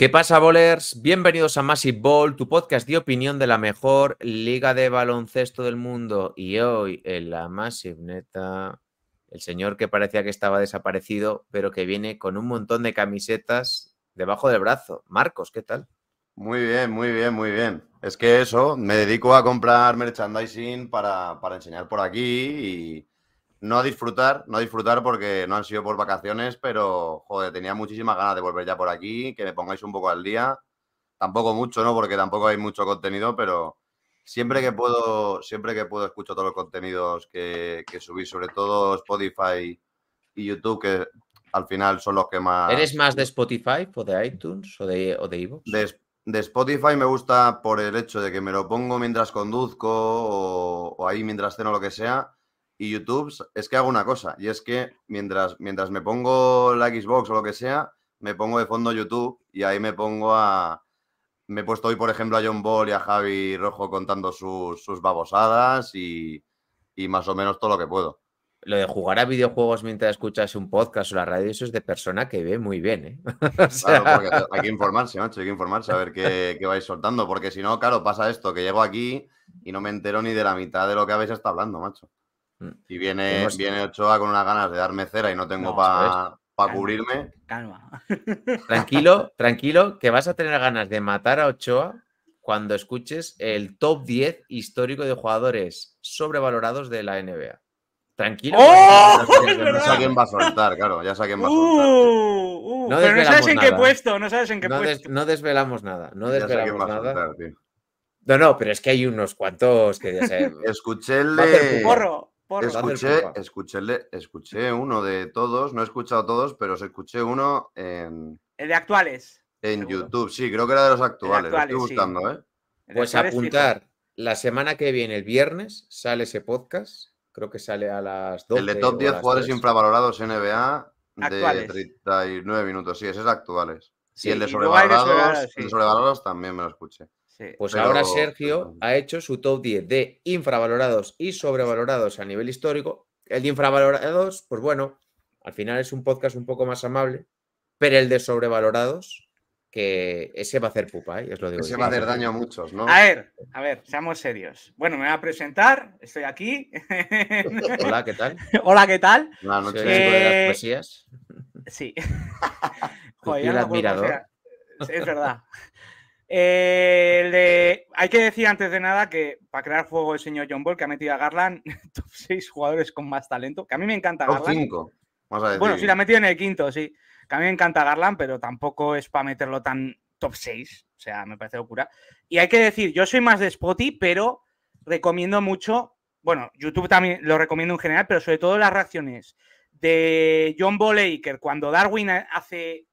¿Qué pasa, bolers? Bienvenidos a Massive Ball, tu podcast de opinión de la mejor liga de baloncesto del mundo. Y hoy en la Massive Neta, el señor que parecía que estaba desaparecido, pero que viene con un montón de camisetas debajo del brazo. Marcos, ¿qué tal? Muy bien, muy bien, muy bien. Es que eso, me dedico a comprar merchandising para, para enseñar por aquí y, no a disfrutar, no disfrutar porque no han sido por vacaciones, pero joder, tenía muchísimas ganas de volver ya por aquí, que me pongáis un poco al día. Tampoco mucho, ¿no? Porque tampoco hay mucho contenido, pero siempre que puedo, siempre que puedo escucho todos los contenidos que, que subís, sobre todo Spotify y YouTube, que al final son los que más. ¿Eres más de Spotify o de iTunes o de, o de De, Spotify me gusta por el hecho de que me lo pongo mientras conduzco o, ahí mientras ceno lo que sea y YouTube es que hago una cosa, y es que mientras, mientras me pongo la Xbox o lo que sea, me pongo de fondo YouTube y ahí me pongo a... Me he puesto hoy, por ejemplo, a John Ball y a Javi Rojo contando sus, sus babosadas y, más o menos todo lo que puedo lo de jugar a videojuegos mientras escuchas un podcast o la radio, eso es de persona que ve muy bien, ¿eh? hay que informarse, macho, hay que informarse, a ver qué, qué vais soltando, porque si no, claro, pasa esto, que llego aquí y no me entero ni de la mitad de lo que habéis estado hablando, macho. Si viene, viene Ochoa con unas ganas de darme cera y no tengo para cubrirme. Calma. Tranquilo, tranquilo, que vas a tener ganas de matar a Ochoa cuando escuches el top 10 histórico de jugadores sobrevalorados de la NBA. Tranquilo. ¡Oh! sé quién va a soltar, claro, ya sé quién va a uh, soltar. Uh, no pero no sabes en qué ¿eh? puesto, no sabes en qué puesto. no desvelamos nada, no desvelamos nada. no, no, pero es que hay unos cuantos que ya Escuché el escuché, uno de todos, no he escuchado todos, pero os escuché uno en. El de actuales. En YouTube, sí, creo que era de los actuales. me estoy gustando, ¿eh? Pues, pues apuntar, la semana que viene, el viernes, sale ese podcast. Creo que sale a las 12. El de top 10 jugadores infravalorados NBA de 39 minutos. Sí, es actuales. Sí, y el de sobrevalorados, el sobrevalorados también me lo escuché pues ahora Sergio ha hecho su top 10 de infravalorados y sobrevalorados a nivel histórico. El de infravalorados, pues bueno, al final es un podcast un poco más amable, pero el de sobrevalorados, que ese va a hacer pupa, ¿eh? lo digo. Ese va a hacer daño a muchos, ¿no? A ver, a ver, seamos serios. Bueno, me voy a presentar, estoy aquí. Hola, ¿qué tal? Hola, ¿qué tal? Buenas noches, eh... poesías. Sí. Joder, el admirador. es verdad. Eh, hay que decir antes de nada que para crear fuego el señor John Ball, que ha metido a Garland, top 6 jugadores con más talento, que a mí me encanta Garland. 5. Bueno, sí, la ha metido en el quinto, sí. Que a mí me encanta Garland, pero tampoco es para meterlo tan top 6. O sea, me parece locura. Y hay que decir, yo soy más de Spotty, pero recomiendo mucho, bueno, YouTube también lo recomiendo en general, pero sobre todo las reacciones de John Aker e cuando Darwin hace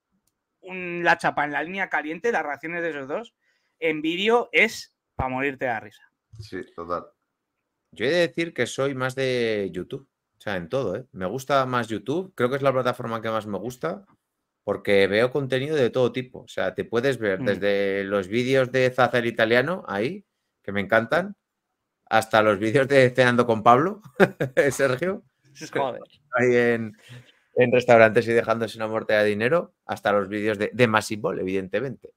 la chapa en la línea caliente, las reacciones de esos dos, en vídeo es para morirte de risa. Sí, total. Yo he de decir que soy más de YouTube, o sea, en todo, ¿eh? Me gusta más YouTube, creo que es la plataforma que más me gusta, porque veo contenido de todo tipo, o sea, te puedes ver mm. desde los vídeos de Zazer Italiano, ahí, que me encantan, hasta los vídeos de Cenando con Pablo, Sergio. Ahí en, en restaurantes y dejándose una muerte de dinero, hasta los vídeos de, de Massive evidentemente.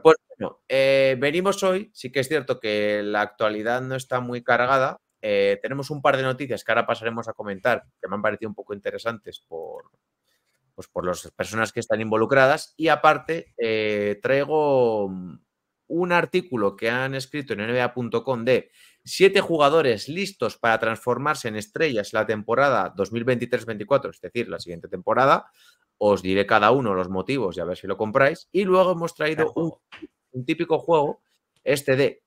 Pues bueno, eh, venimos hoy, sí que es cierto que la actualidad no está muy cargada. Eh, tenemos un par de noticias que ahora pasaremos a comentar, que me han parecido un poco interesantes por, pues por las personas que están involucradas. Y aparte, eh, traigo un artículo que han escrito en nba.com de Siete jugadores listos para transformarse en estrellas la temporada 2023-24, es decir, la siguiente temporada. Os diré cada uno los motivos y a ver si lo compráis. Y luego hemos traído un, típico juego, este de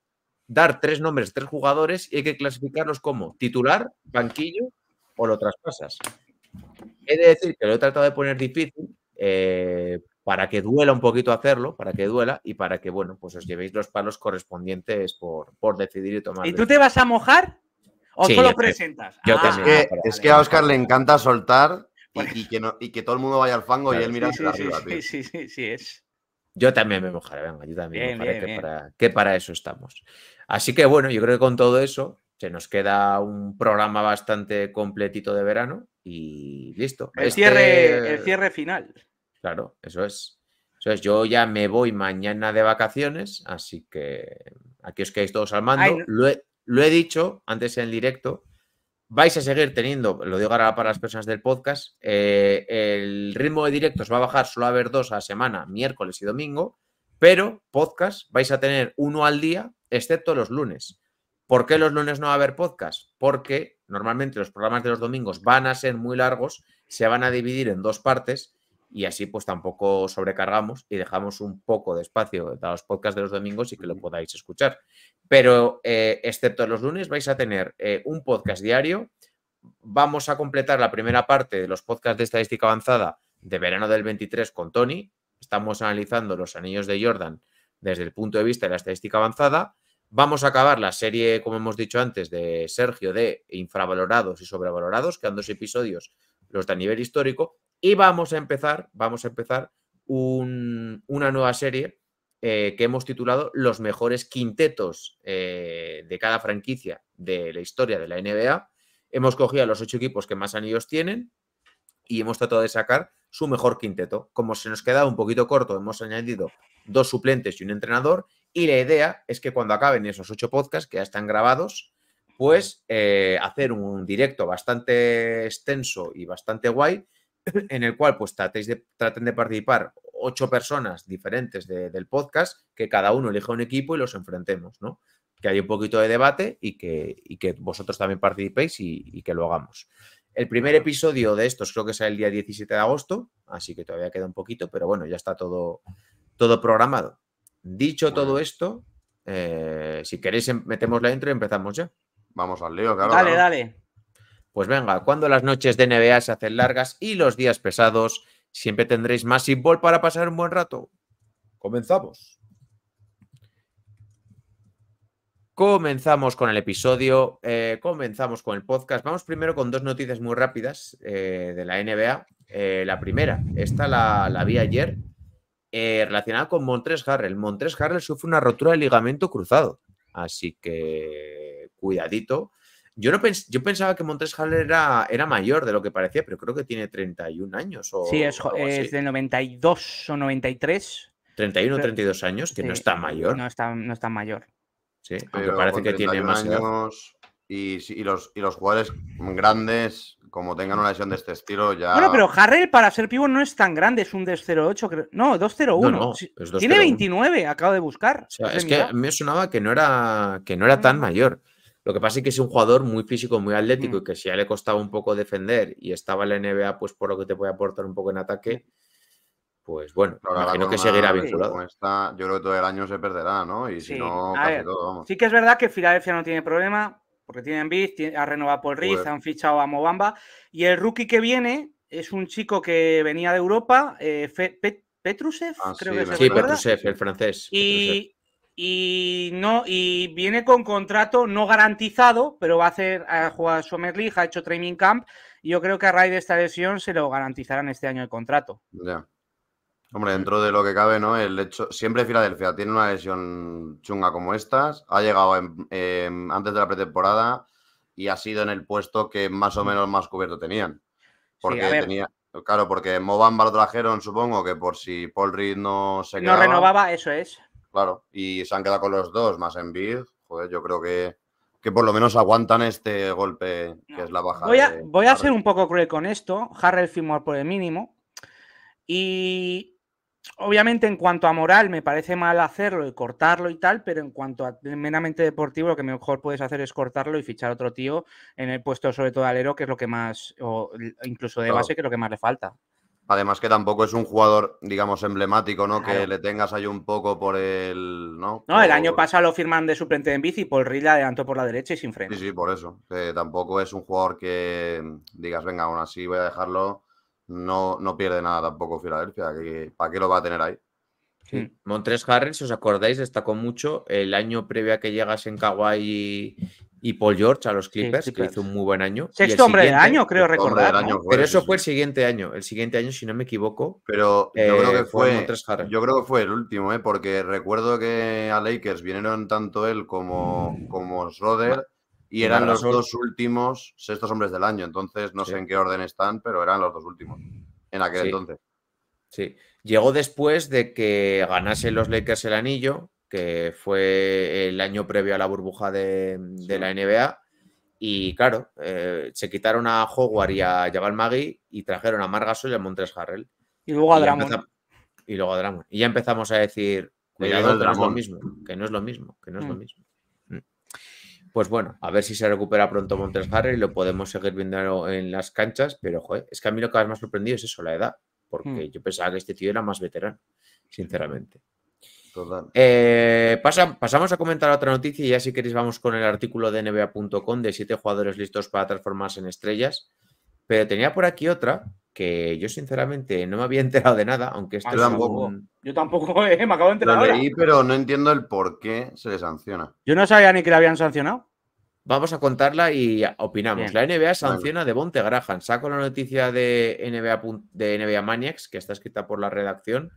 dar tres nombres, tres jugadores y hay que clasificarlos como titular, banquillo o lo traspasas. He de decir que lo he tratado de poner difícil eh, para que duela un poquito hacerlo, para que duela y para que, bueno, pues os llevéis los palos correspondientes por, decidir y tomar. ¿Y tú te vas a mojar o solo presentas? Ah, es, que, a Oscar le encanta soltar y, que todo el mundo vaya al fango y él mira sí, arriba. Sí, sí, sí, sí, es. Yo también me mojaré, venga, yo también me que, Para, eso estamos. Así que bueno, yo creo que con todo eso se nos queda un programa bastante completito de verano y listo. El, este cierre, el cierre final. Claro, eso es. Eso Yo ya me voy mañana de vacaciones, así que aquí os quedáis todos al mando. lo, he, dicho antes en directo. Vais a seguir teniendo, lo digo ahora para las personas del podcast, eh, el ritmo de directos va a bajar, solo a haber dos a la semana, miércoles y domingo, pero podcast vais a tener uno al día, excepto los lunes. ¿Por qué los lunes no va a haber podcast? Porque normalmente los programas de los domingos van a ser muy largos, se van a dividir en dos partes y así pues tampoco sobrecargamos y dejamos un poco de espacio a los podcasts de los domingos y que lo podáis escuchar. Pero eh, excepto los lunes vais a tener eh, un podcast diario. Vamos a completar la primera parte de los podcasts de estadística avanzada de verano del 23 con Tony. Estamos analizando los anillos de Jordan desde el punto de vista de la estadística avanzada. Vamos a acabar la serie, como hemos dicho antes, de Sergio de infravalorados y sobrevalorados, quedan dos episodios, los de nivel histórico, y vamos a empezar, vamos a empezar una nueva serie eh, que hemos titulado Los mejores quintetos eh, de cada franquicia de la historia de la NBA. Hemos cogido a los ocho equipos que más anillos tienen y hemos tratado de sacar su mejor quinteto. Como se nos queda un poquito corto, hemos añadido dos suplentes y un entrenador. Y la idea es que cuando acaben esos ocho podcasts que ya están grabados, pues eh, hacer un directo bastante extenso y bastante guay en el cual pues tratéis de, traten de participar ocho personas diferentes del podcast, que cada uno elija un equipo y los enfrentemos, ¿no? Que haya un poquito de debate y que, que vosotros también participéis y, que lo hagamos. El primer episodio de estos creo que será el día 17 de agosto, así que todavía queda un poquito, pero bueno, ya está todo, todo programado. Dicho todo esto, eh, si queréis em, metemos la intro y empezamos ya. Vamos al lío, claro. Dale, dale. Pues venga, cuando las noches de NBA se hacen largas y los días pesados, siempre tendréis más simbol para pasar un buen rato. Comenzamos. Comenzamos con el episodio, eh, comenzamos con el podcast. Vamos primero con dos noticias muy rápidas eh, de la NBA. Eh, la primera, esta la, la vi ayer, relacionada con Montres Harrell. Montres Harrell sufre una rotura de ligamento cruzado, así que cuidadito yo, pensaba que Montres era, era mayor de lo que parecía, pero creo que tiene 31 años. sí, es, es de 92 o 93. 31 o 32 años, que no está mayor. No está, no mayor. Sí, aunque parece que tiene más. Años... Y, los, los jugadores grandes, como tengan una lesión de este estilo, ya. Bueno, pero Harrell para ser pívot no es tan grande, es un 208, creo. No, 201. No, no, Tiene 29, acabo de buscar. es que me sonaba que no era, que no era tan mm. mayor. Lo que pasa es que es un jugador muy físico, muy atlético mm. y que si ya le costaba un poco defender y estaba en la NBA, pues por lo que te puede aportar un poco en ataque, pues bueno, imagino que seguirá vinculado. yo creo que todo el año se perderá, ¿no? Y si no, casi todo, vamos. Sí que es verdad que Filadelfia no tiene problema, porque tienen Bid, ha renovado por Riz, han fichado a Mobamba. Y el rookie que viene es un chico que venía de Europa, eh, ah, creo sí, que Sí, Petrusev, el francés. Y, y no y viene con contrato no garantizado, pero va a hacer a jugar Summer ha hecho training camp y yo creo que a raíz de esta lesión se lo garantizarán este año el contrato. Ya. Hombre, dentro de lo que cabe, ¿no? El hecho siempre Filadelfia tiene una lesión chunga como estas, ha llegado antes de la pretemporada y ha sido en el puesto que más o menos más cubierto tenían. Porque tenía Claro, porque Mobamba lo trajeron, supongo que por si Paul Reed no se quedaba. No renovaba, eso es claro. Y se han quedado con los dos, más en bid. Joder, yo creo que, que por lo menos aguantan este golpe que es la baja. Voy a, voy a ser un poco cruel con esto. el firmó por el mínimo. Y obviamente en cuanto a moral me parece mal hacerlo y cortarlo y tal, pero en cuanto a meramente deportivo lo que mejor puedes hacer es cortarlo y fichar otro tío en el puesto sobre todo alero, que es lo que más, o incluso de base, que es lo que más le falta. Además que tampoco es un jugador, digamos, emblemático, ¿no? Que le tengas ahí un poco por el... No, el año pasado lo firman de suplente en bici y Paul Reed le adelantó por la derecha y sin frente. Sí, sí, por eso. tampoco es un jugador que digas, venga, aún así voy a dejarlo. No, no pierde nada tampoco Filadelfia. ¿Para qué lo va a tener ahí? Sí. Hmm. Montres Harris, si os acordáis, destacó mucho el año previo a que llegas en Kawhi y Paul George a los Clippers, que hizo un muy buen año. Sexto hombre del año, creo recordar. Año pero eso fue el siguiente año. El siguiente año, si no me equivoco. Pero yo creo que eh, fue. Yo creo que fue el último, ¿eh? porque recuerdo que a Lakers vinieron tanto él como, como Schroeder. Y eran los dos últimos sextos hombres del año. Entonces, no sé en qué orden están, pero eran los dos últimos en aquel entonces. Sí. Llegó después de que ganase los Lakers el anillo, que fue el año previo a la burbuja de, la NBA. Y claro, eh, se quitaron a Howard y a Jabal Magui y trajeron a Margasol y a Montres Harrell. Y luego a y y luego Y ya empezamos a decir, cuidado, que no es lo mismo, que no es lo mismo, que no es lo mm. mismo. Mm. Pues bueno, a ver si se recupera pronto Montres Harrell y lo podemos seguir viendo en las canchas, pero joder, es que a mí lo que más me ha sorprendido es eso, la edad, porque mm. yo pensaba que este tío era más veterano, sinceramente. Eh, pasamos a comentar otra noticia y ya si queréis vamos con el artículo de NBA.com de siete jugadores listos para transformarse en estrellas. Pero tenía por aquí otra que yo sinceramente no me había enterado de nada, aunque esto ah, yo tampoco. Yo tampoco eh, me acabo de enterar. Lo leí, pero no entiendo el por qué se le sanciona. Yo no sabía ni que la habían sancionado. Vamos a contarla y opinamos. La NBA sanciona de monte Grahan Saco la noticia de NBA, de NBA Maniacs, que está escrita por la redacción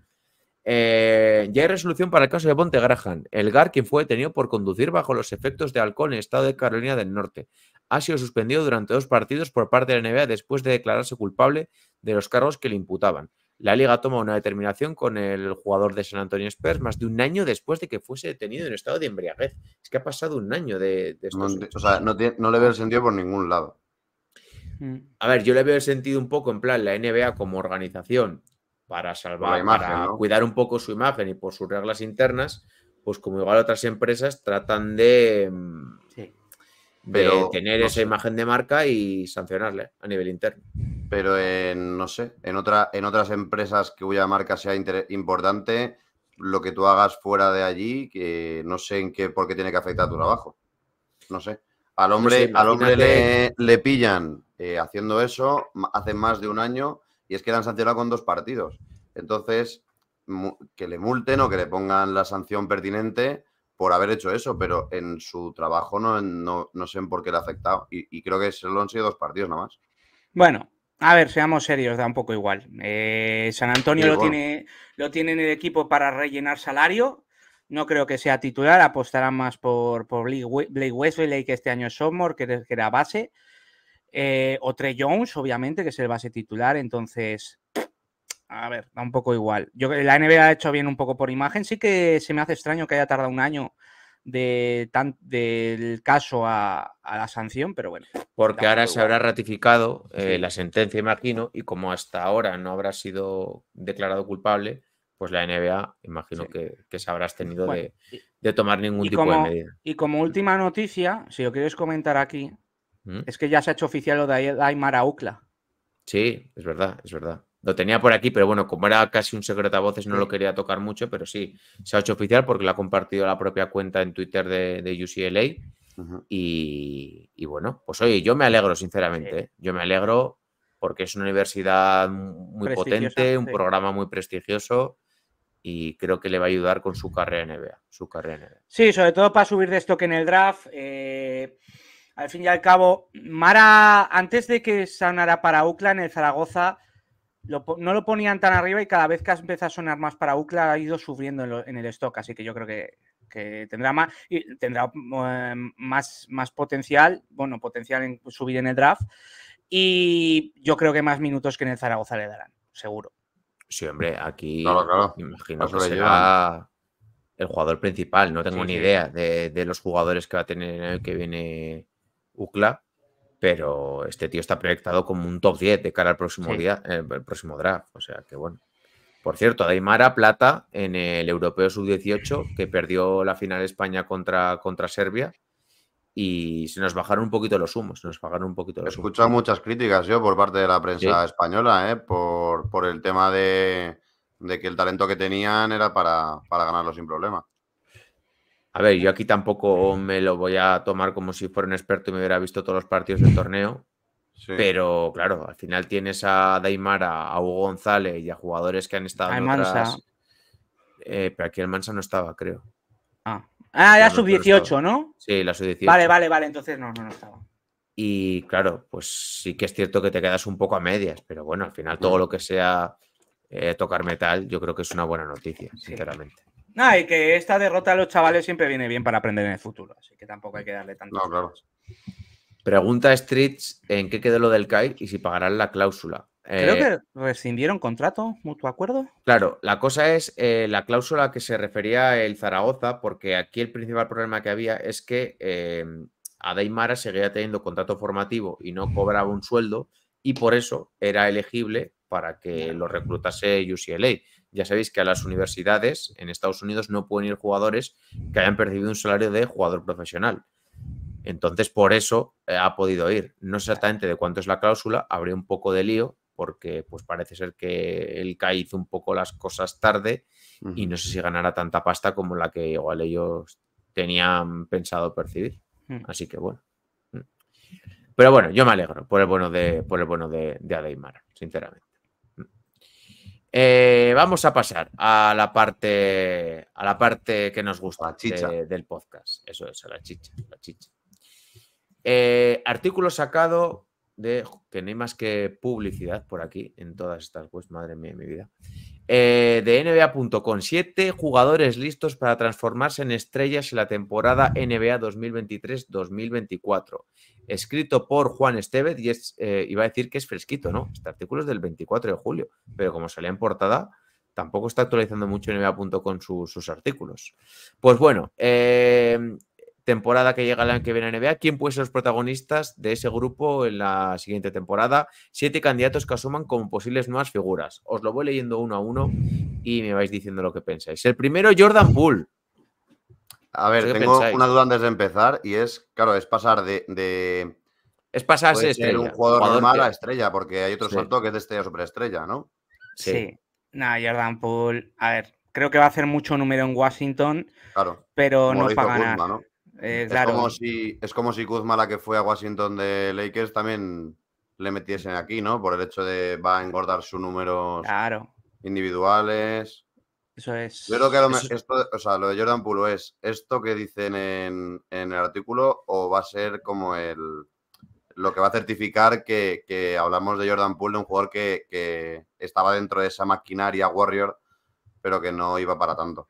eh, ya hay resolución para el caso de Ponte Graham, el GAR, quien fue detenido por conducir bajo los efectos de alcohol en el estado de Carolina del Norte. Ha sido suspendido durante dos partidos por parte de la NBA después de declararse culpable de los cargos que le imputaban. La liga toma una determinación con el jugador de San Antonio Spurs más de un año después de que fuese detenido en estado de embriaguez. Es que ha pasado un año de, O sea, no, le veo sentido por ningún lado. Mm. A ver, yo le veo sentido un poco en plan la NBA como organización para salvar, para cuidar un poco su imagen y por sus reglas internas, pues como igual otras empresas tratan de, mm, tener esa imagen de marca y sancionarle a nivel interno. Pero no sé, en, otra, en otras empresas que cuya marca sea importante, lo que tú hagas fuera de allí, que no sé en qué, por qué tiene que afectar a tu trabajo. No sé. Al hombre, al hombre le, le pillan eh, haciendo eso hace más de un año y es que la han sancionado con dos partidos. Entonces, que le multen o que le pongan la sanción pertinente por haber hecho eso, pero en su trabajo no, no, no sé por qué le ha afectado. Y, creo que solo han sido dos partidos nada más. Bueno, a ver, seamos serios, da un poco igual. Eh, San Antonio lo, tiene, lo tiene en el equipo para rellenar salario. No creo que sea titular, apostarán más por, por Blake Wesley, que este año es sophomore, que, que era base. Eh, o Trey Jones, obviamente, que es el base titular, entonces, a ver, da un poco igual. Yo la NBA ha hecho bien un poco por imagen, sí que se me hace extraño que haya tardado un año de del caso a, la sanción, pero bueno. Porque ahora se habrá ratificado eh, la sentencia, imagino, y como hasta ahora no habrá sido declarado culpable, pues la NBA, imagino que, se habrás tenido de, tomar ningún tipo de medida. Y como última noticia, si lo quieres comentar aquí, es que ya se ha hecho oficial lo de Aymara Ucla. Sí, es verdad, es verdad. Lo tenía por aquí, pero bueno, como era casi un secreto a voces, no lo quería tocar mucho, pero sí, se ha hecho oficial porque lo ha compartido la propia cuenta en Twitter de, UCLA. y, bueno, pues oye, yo me alegro, sinceramente. ¿eh? Yo me alegro porque es una universidad muy potente, un programa muy prestigioso y creo que le va a ayudar con su carrera en NBA. Su carrera Sí, sobre todo para subir de esto que en el draft. Eh, al fin y al cabo, Mara, antes de que sonara para UCLA en el Zaragoza, no lo ponían tan arriba y cada vez que empezado a sonar más para UCLA ha ido sufriendo en, el stock, así que yo creo que, tendrá más y tendrá em, más, más potencial, bueno, potencial en subir en el draft y yo creo que más minutos que en el Zaragoza le darán, seguro. Sí, hombre, aquí imagino que será el jugador principal, no tengo ni idea de, de, los jugadores que va a tener el que viene UCLA, pero este tío está proyectado como un top 10 de cara al próximo día, eh, el, próximo draft. O sea que bueno. Por cierto, Daimara Plata en el Europeo Sub-18, que perdió la final España contra, contra Serbia, y se nos bajaron un poquito los humos, se nos pagaron un poquito los He escuchado muchas críticas yo por parte de la prensa española, eh, por, por, el tema de, que el talento que tenían era para, para ganarlo sin problema. A ver, yo aquí tampoco me lo voy a tomar como si fuera un experto y me hubiera visto todos los partidos del torneo. Pero claro, al final tienes a Daimara, a Hugo González y a jugadores que han estado. en otras... Eh, pero aquí el Mansa no estaba, creo. Ah, ah la sub-18, ¿no? Sí, la sub-18. Vale, vale, vale, entonces no, no, estaba. Y claro, pues sí que es cierto que te quedas un poco a medias, pero bueno, al final todo mm. lo que sea eh, tocar metal, yo creo que es una buena noticia, sinceramente. No, y que esta derrota de los chavales siempre viene bien para aprender en el futuro, así que tampoco hay que darle tanto. No, claro. Pregunta Streets en qué quedó lo del CAI y si pagarán la cláusula. Creo eh, que rescindieron contrato, mutuo acuerdo. Claro, la cosa es eh, la cláusula a que se refería el Zaragoza, porque aquí el principal problema que había es que a eh, Adaimara seguía teniendo contrato formativo y no cobraba un sueldo, y por eso era elegible para que lo reclutase UCLA. Ya sabéis que a las universidades en Estados Unidos no pueden ir jugadores que hayan percibido un salario de jugador profesional. Entonces, por eso eh, ha podido ir. No sé exactamente de cuánto es la cláusula, habría un poco de lío, porque pues parece ser que el CAI hizo un poco las cosas tarde y no sé si ganará tanta pasta como la que igual ellos tenían pensado percibir. Hmm. Así que bueno. Hmm. Pero bueno, yo me alegro por el bueno de, por el bueno de, de sinceramente. Eh, vamos a pasar a la parte a la parte que nos gusta del podcast. Eso es, a la chicha, la chicha. Eh, artículo sacado de que no hay más que publicidad por aquí en todas estas webs, madre mía, mi vida. Eh, de NBA.com, siete jugadores listos para transformarse en estrellas en la temporada NBA 2023-2024. Escrito por Juan Estevez y es, eh, iba a decir que es fresquito, ¿no? Este artículo es del 24 de julio, pero como salía en portada, tampoco está actualizando mucho NBA.com con sus artículos. Pues bueno, eh, temporada que llega la que viene a NBA, ¿quién puede ser los protagonistas de ese grupo en la siguiente temporada? Siete candidatos que asuman como posibles nuevas figuras. Os lo voy leyendo uno a uno y me vais diciendo lo que pensáis. El primero, Jordan Poole. A ver, tengo una duda antes de empezar y es, claro, es pasar de... Es pasarse estrella. un jugador, normal a estrella, porque hay otro salto que es de estrella superestrella, ¿no? Sí. Nada, Jordan Poole, a ver, creo que va a hacer mucho número en Washington, claro. pero no para ganar. Eh, es, como si, es como si Kuzma, la que fue a Washington de Lakers, también le metiesen aquí, ¿no? Por el hecho de va a engordar sus números individuales. Eso es. Yo creo que lo, o sea, lo de Jordan Poole es esto que dicen en, el artículo o va a ser como el lo que va a certificar que, hablamos de Jordan Poole, de un jugador que, que estaba dentro de esa maquinaria Warrior, pero que no iba para tanto.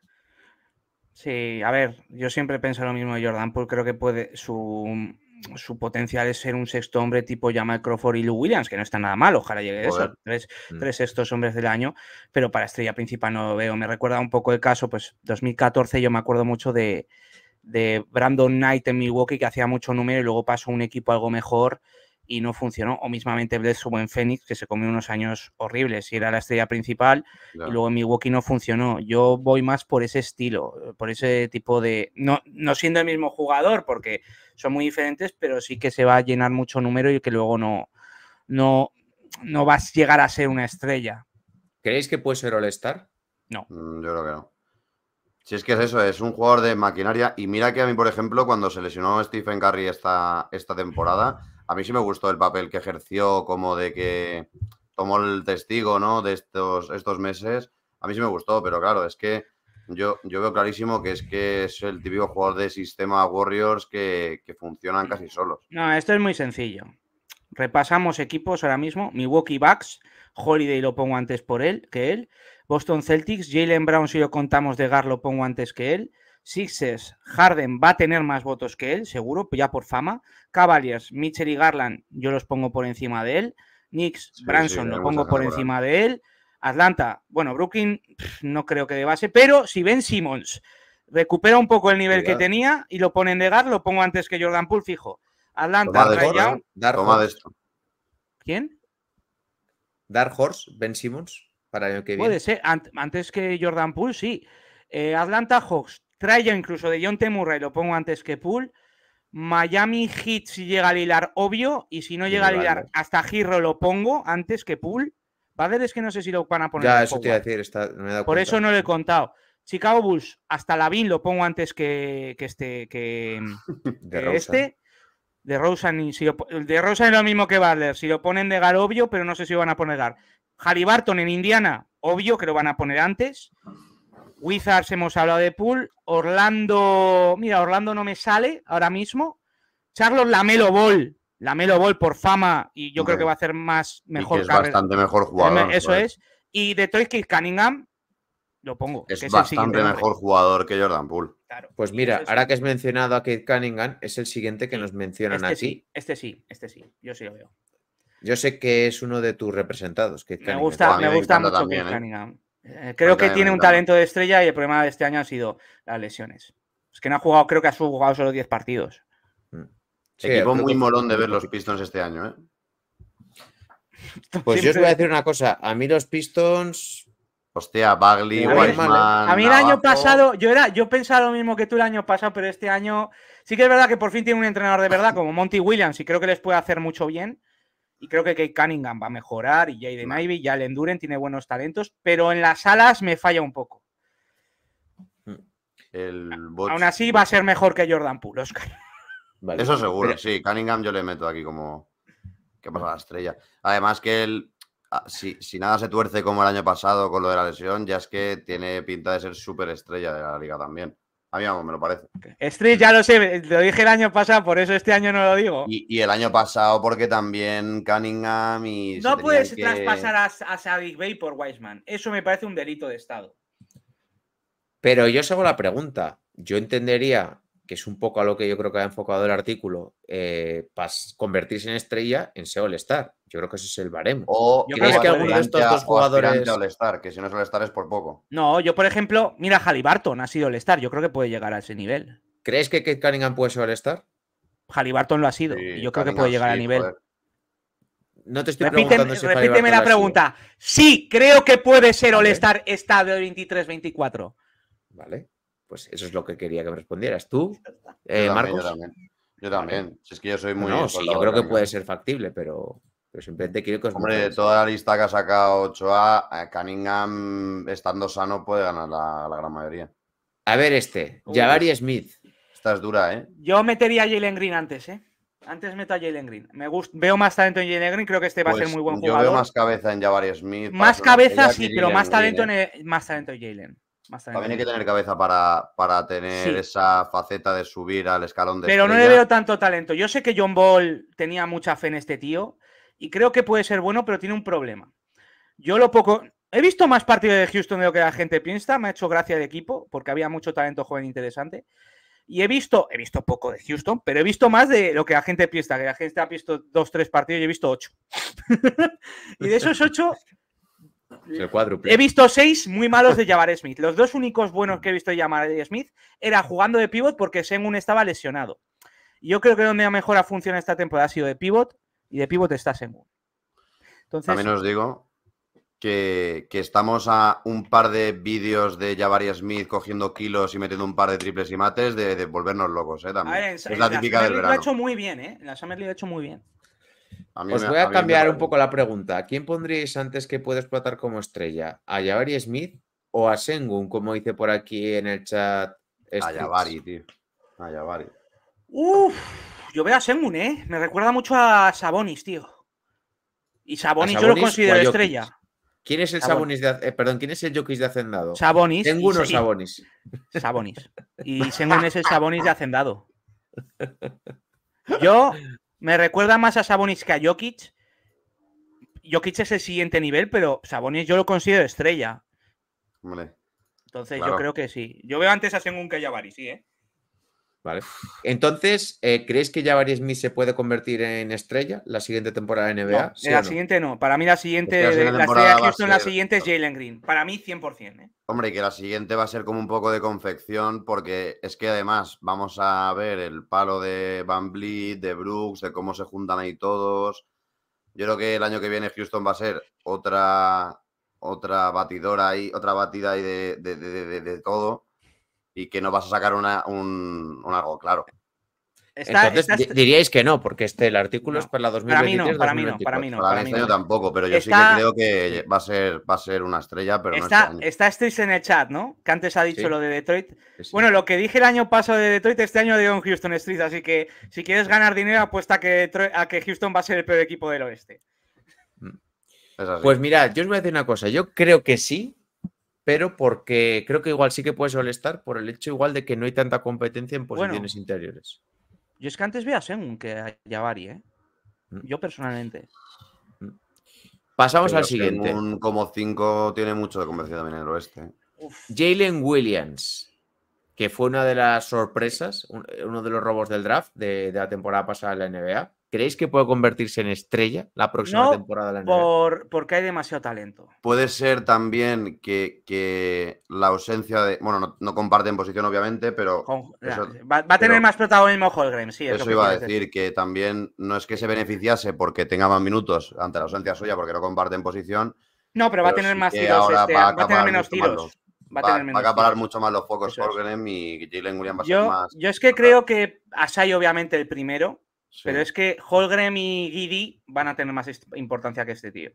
Sí, a ver, yo siempre pienso lo mismo de Jordan Poole, creo que puede su, su potencial es ser un sexto hombre tipo Jamal Crawford y Lou Williams, que no está nada mal, ojalá llegue eso, mm. tres, sextos hombres del año, pero para estrella principal no lo veo. Me recuerda un poco el caso, pues 2014 yo me acuerdo mucho de, de Brandon Knight en Milwaukee, que hacía mucho número y luego pasó a un equipo algo mejor y no funcionó. O mismamente Bledsoe en Phoenix, que se comió unos años horribles y era la estrella principal, y luego en Milwaukee no funcionó. Yo voy más por ese estilo, por ese tipo de. No, no siendo el mismo jugador, porque son muy diferentes, pero sí que se va a llenar mucho número y que luego no, no, no a llegar a ser una estrella. ¿Creéis que puede ser All-Star? No. Mm, yo creo que no. Si es que es eso, es un jugador de maquinaria. Y mira que a mí, por ejemplo, cuando se lesionó Stephen Curry esta temporada, a mí sí me gustó el papel que ejerció, como de que tomó el testigo, ¿no? De estos, estos meses. A mí sí me gustó, pero claro, es que yo, yo veo clarísimo que es que es el típico jugador de sistema Warriors que, que funcionan casi solos. No, esto es muy sencillo. Repasamos equipos ahora mismo. Milwaukee Bucks, Holiday lo pongo antes por él que él. Boston Celtics, Jalen Brown si lo contamos de Gar lo pongo antes que él. Sixers, Harden va a tener más votos que él, seguro, ya por fama. Cavaliers, Mitchell y Garland, yo los pongo por encima de él. Knicks, Branson, lo pongo por encima de él. Atlanta, bueno, Brooklyn, no creo que de base, pero si Ben Simmons recupera un poco el nivel que tenía y lo ponen de negar, lo pongo antes que Jordan Poole, fijo. Atlanta, ¿Quién? Dark Horse, Ben Simmons, para el que viene. Puede ser, antes que Jordan Poole, sí. Eh, Atlanta Hawks, yo incluso de John Temurray. lo pongo antes que Pool. Miami Heat si llega a hilar, obvio. Y si no llega a Lilar, hasta Giro lo pongo antes que Pool. Badler es que no sé si lo van a poner. Ya, decir. Por eso no lo he contado. Chicago Bulls, hasta Lavín lo pongo antes que, que este. Que, de Rosa este. De Rosen, si de es lo mismo que Badler. Si lo ponen de Gar, obvio, pero no sé si lo van a poner Gar. Harry Barton en Indiana, obvio que lo van a poner antes. Wizards hemos hablado de Pool. Orlando, mira, Orlando no me sale ahora mismo. Charlos Lamelo Ball. Lamelo Ball por fama y yo creo que va a hacer más mejor. es bastante mejor jugador. Eso es. Y Detroit Keith Cunningham, lo pongo. Es, bastante mejor jugador que Jordan Poole. Pues mira, ahora que has mencionado a Keith Cunningham, es el siguiente que nos mencionan este este sí, este sí, yo sí lo veo. Yo sé que es uno de tus representados. me gusta, me, gusta mucho ¿eh? Cunningham. Eh, creo que tiene un talento de estrella y el problema de este año han sido las lesiones. Es que no ha jugado, creo que ha jugado solo 10 partidos. Mm. Se Equipo muy morón molón de ver los Pistons este año, ¿eh? Pues yo os voy a decir una cosa. A mí los Pistons. Hostia, Bagley, A mí el año pasado, yo era, yo pensaba lo mismo que tú el año pasado, pero este año sí que es verdad que por fin tiene un entrenador de verdad como Monty Williams y creo que les puede hacer mucho bien y creo que Kate Cunningham va a mejorar y Jaden de Ivey, ya le Enduren tiene buenos talentos, pero en las alas me falla un poco. Mm. Aún así va a ser mejor que Jordan Poole, Eso seguro, sí. Cunningham yo le meto aquí como... ¿Qué pasa la estrella? Además que él, ah, si, si, nada se tuerce como el año pasado con lo de la lesión, ya es que tiene pinta de ser súper estrella de la liga también. A mí me lo parece. Street, ya lo sé, lo dije el año pasado, por eso este año no lo digo. Y, el año pasado, porque también Cunningham y. No puedes traspasar a, a Bay por Wiseman. Eso me parece un delito de Estado. Pero yo os hago la pregunta. Yo entendería que es un poco a lo que yo creo que ha enfocado el artículo, eh, convertirse en estrella en Seoul Star. Yo creo que ese es el baremo. O yo creo que alguno de estos dos jugadores. All-Star, que si no es All-Star es por poco. No, yo por ejemplo, mira, Halliburton ha sido All-Star. Yo creo que puede llegar a ese nivel. ¿Crees que Cunningham puede ser All-Star? Halliburton lo ha sido. y yo creo que puede llegar a nivel. No te estoy repíteme la pregunta. Sí, creo que puede ser All-Star esta de 23-24. Vale, pues eso es lo que quería que me respondieras tú, eh, Marcos. Yo también. es que yo soy muy. yo creo que puede ser factible, pero. Pero simplemente quiero que os Hombre, de toda la lista que ha sacado 8a eh, Cunningham, estando sano, puede ganar la, gran mayoría. A ver este, pues Javari Smith. Esta es dura, ¿eh? Yo metería a Jalen Green antes, ¿eh? Antes meto a Jalen Green. Me veo más talento en Jalen Green, creo que este va a ser pues muy buen jugador. Yo veo más cabeza en Javari Smith. Más cabeza, sí, pero ¿eh? más talento, en más talento Jalen. También hay que tener cabeza para, para tener esa faceta de subir al escalón de Pero no le veo tanto talento. Yo sé que John Ball tenía mucha fe en este tío, y creo que puede ser bueno, pero tiene un problema. Yo lo poco. He visto más partidos de Houston de lo que la gente piensa, me ha hecho gracia de equipo, porque había mucho talento joven interesante. Y he visto, he visto poco de Houston, pero he visto más de lo que la gente piensa, que la gente ha visto dos, tres partidos y he visto ocho. y de esos ocho, he visto seis muy malos de llevar Smith. Los dos únicos buenos que he visto de Jabbar Smith era jugando de pivot porque Sengun estaba lesionado. Yo creo que donde mejor ha funcionado esta temporada ha sido de pivot y de pívot está Sengun. Entonces, También os digo que, estamos a un par de vídeos de Jabari Smith cogiendo kilos y metiendo un par de triples y mates de, volvernos locos, eh, es la, típica del verano. Eh, ha hecho muy bien, la Summer ha hecho muy bien. Os voy a, cambiar un poco la pregunta. ¿Quién pondréis antes que pueda explotar como estrella? ¿A Jabari Smith o a Sengun, como dice por aquí en el chat? A Jabari, tío. A Jabari. Uf yo veo a Sengun, ¿eh? Me recuerda mucho a Sabonis, tío. Y Sabonis, yo lo considero estrella. ¿Quién es el Sabonis, de, eh, perdón, ¿quién es el Jokic de Hacendado? Sabonis. Sengun Sabonis. Sabonis. Y Sengun es el Sabonis de Hacendado. Yo me recuerda más a Sabonis que a Jokic. Jokic es el siguiente nivel, pero Sabonis yo lo considero estrella. Vale. Entonces yo creo que sí. Yo veo antes a Sengun que a Yabari, sí, ¿eh? ¿Vale? Entonces, eh, ¿crees que Jabari Smith se puede convertir en estrella la siguiente temporada de NBA? la siguiente no. Para mí la siguiente, es la, la siguiente es Jalen Green. Para mí 100%. ¿eh? Hombre, que la siguiente va a ser como un poco de confección porque es que además vamos a ver el palo de Van Bleed, de Brooks, de cómo se juntan ahí todos. Yo creo que el año que viene Houston va a ser otra, otra batidora ahí, otra batida ahí de, de todo y que no vas a sacar un, algo claro. Entonces diríais que no, porque este el artículo es para la 2023. Para mí no, para mí no, para mí no. tampoco, pero yo sí que creo que va a ser, va a ser una estrella, está, no este en el chat, ¿no? Que antes ha dicho lo de Detroit. Bueno, lo que dije el año pasado de Detroit, este año digo en Houston Street, así que si quieres ganar dinero, apuesta a que, a que Houston va a ser el peor equipo del oeste. Mm. Pues mirad, yo os voy a decir una cosa, yo creo que sí, pero porque creo que igual sí que puede solestar por el hecho igual de que no hay tanta competencia en posiciones interiores. Yo es que antes veía a que ya varía. ¿eh? Mm. Yo personalmente. Mm. Pasamos al siguiente. como 5 tiene mucho de competencia también en el oeste. Jalen Williams, que fue una de las sorpresas, uno de los robos del draft de, de la temporada pasada en la NBA. ¿Creéis que puede convertirse en estrella la próxima temporada de la NBA? Por, porque hay demasiado talento. Puede ser también que, la ausencia de. Bueno, no, no, comparten posición, obviamente, pero. va, a tener más protagonismo Holgren, sí. Eso, iba a decir, que también no es que se beneficiase porque tenga más minutos ante la ausencia suya, porque no comparten posición. No, pero, va a tener más tiros. Este, va, a tener menos tiros. va, a tener mucho más los focos Holgren y Jalen Williams va yo, más. Yo es que creo que Asai, obviamente, el primero pero es que Holgrem y Giddy van a tener más importancia que este tío.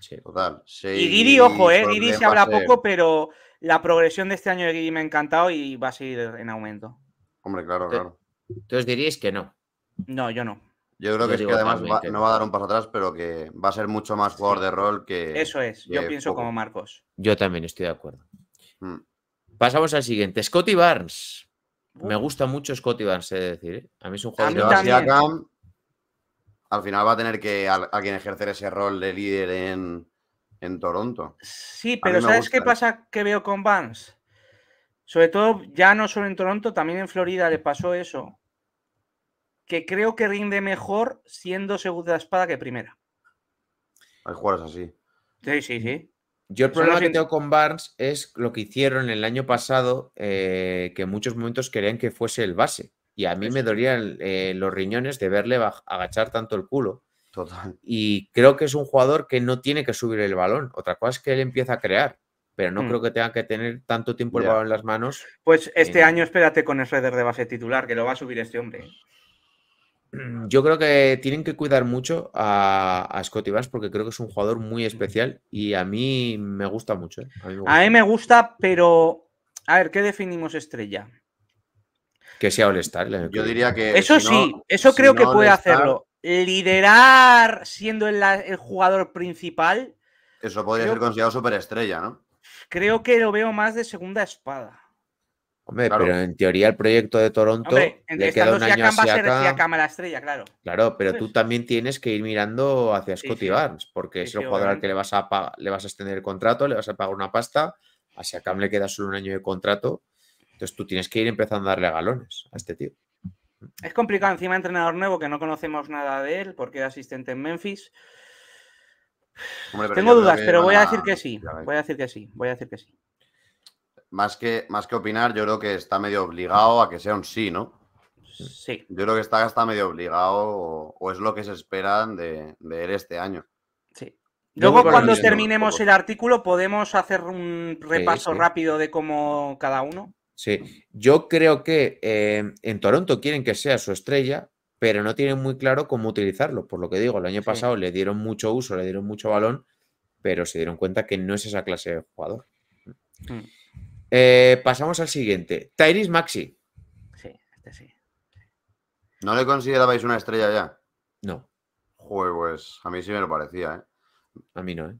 Sí. Total. y Giddy, ojo, eh. Giddy se habla poco, pero la progresión de este año de Giddy me ha encantado y va a seguir en aumento. Hombre, claro, claro. Entonces diríais que no. No, yo no. Yo creo que, es que además no va a dar un paso atrás, pero que va a ser mucho más jugador de rol que. Eso es, yo pienso como Marcos. Yo también estoy de acuerdo. Mm. Pasamos al siguiente. Scotty Barnes. Me gusta mucho Scott Van es decir. ¿eh? A mí es un jugador Al final va a tener que a, quien ejercer ese rol de líder en, en Toronto. Sí, pero ¿sabes qué pasa que veo con Vance? Sobre todo, ya no solo en Toronto, también en Florida le pasó eso. Que creo que rinde mejor siendo segunda espada que primera. Hay jugadores así. Sí, sí, sí. Yo el problema que tengo con Barnes es lo que hicieron el año pasado, eh, que en muchos momentos querían que fuese el base. Y a mí me dolían eh, los riñones de verle agachar tanto el culo. Total. Y creo que es un jugador que no tiene que subir el balón. Otra cosa es que él empieza a crear, pero no hmm. creo que tenga que tener tanto tiempo el balón en las manos. Pues este año espérate con el Redder de base titular, que lo va a subir este hombre. ¿eh? yo creo que tienen que cuidar mucho a, a Scotty porque creo que es un jugador muy especial y a mí me gusta mucho. ¿eh? A, mí me gusta. pero a ver, ¿qué definimos estrella? Que sea All-Star. Yo diría que. Eso sí, eso creo que puede hacerlo. Liderar siendo el, jugador principal. Eso podría ser considerado superestrella, ¿no? Creo que lo veo más de segunda espada. Hombre, pero en teoría el proyecto de Toronto le queda un año a la estrella, claro. Claro, pero tú también tienes que ir mirando hacia Scotty Barnes, porque es el jugador al que le vas, a le vas a extender el contrato, le vas a pagar una pasta, a Siakam le queda solo un año de contrato, entonces tú tienes que ir empezando a darle galones a este tío. Es complicado, encima entrenador nuevo que no conocemos nada de él, porque era asistente en Memphis. Tengo dudas, pero voy a decir que sí. Voy a decir que sí, voy a decir que sí más que, más que opinar, yo creo que está medio obligado a que sea un sí, ¿no? Sí. Yo creo que está, hasta medio obligado o, es lo que se esperan de, de él este año. Sí. Luego, cuando terminemos el artículo, podemos hacer un repaso rápido de cómo cada uno. Sí, yo creo que eh, en Toronto quieren que sea su estrella, pero no tienen muy claro cómo utilizarlo. Por lo que digo, el año pasado le dieron mucho uso, le dieron mucho balón, pero se dieron cuenta que no es esa clase de jugador. Mm. Eh, pasamos al siguiente. Tyris Maxi. Sí, este sí. ¿No le considerabais una estrella ya? No. Joder, pues a mí sí me lo parecía, ¿eh? A mí no, ¿eh?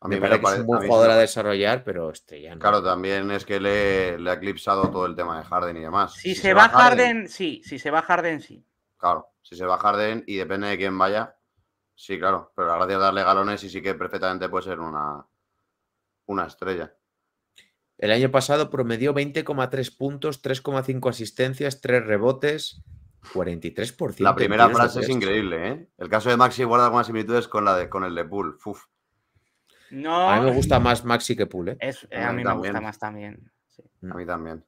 A mí me, parece, es un buen jugador a, desarrollar, pero estrella no. Claro, también es que le, ha eclipsado todo el tema de Harden y demás. Si, se, va, Harden, sí. Si se va Harden, sí. Claro, si se va Harden y depende de quién vaya, sí, claro. Pero la gracia de darle galones y sí que perfectamente puede ser una, una estrella. El año pasado promedió 20,3 puntos, 3,5 asistencias, 3 rebotes, 43%. La primera frase es increíble, ¿eh? El caso de Maxi guarda algunas similitudes con la de con el de Pool. No. A mí me gusta más Maxi que Pool, ¿eh? a, mí me gusta más también. Mm. A mí también.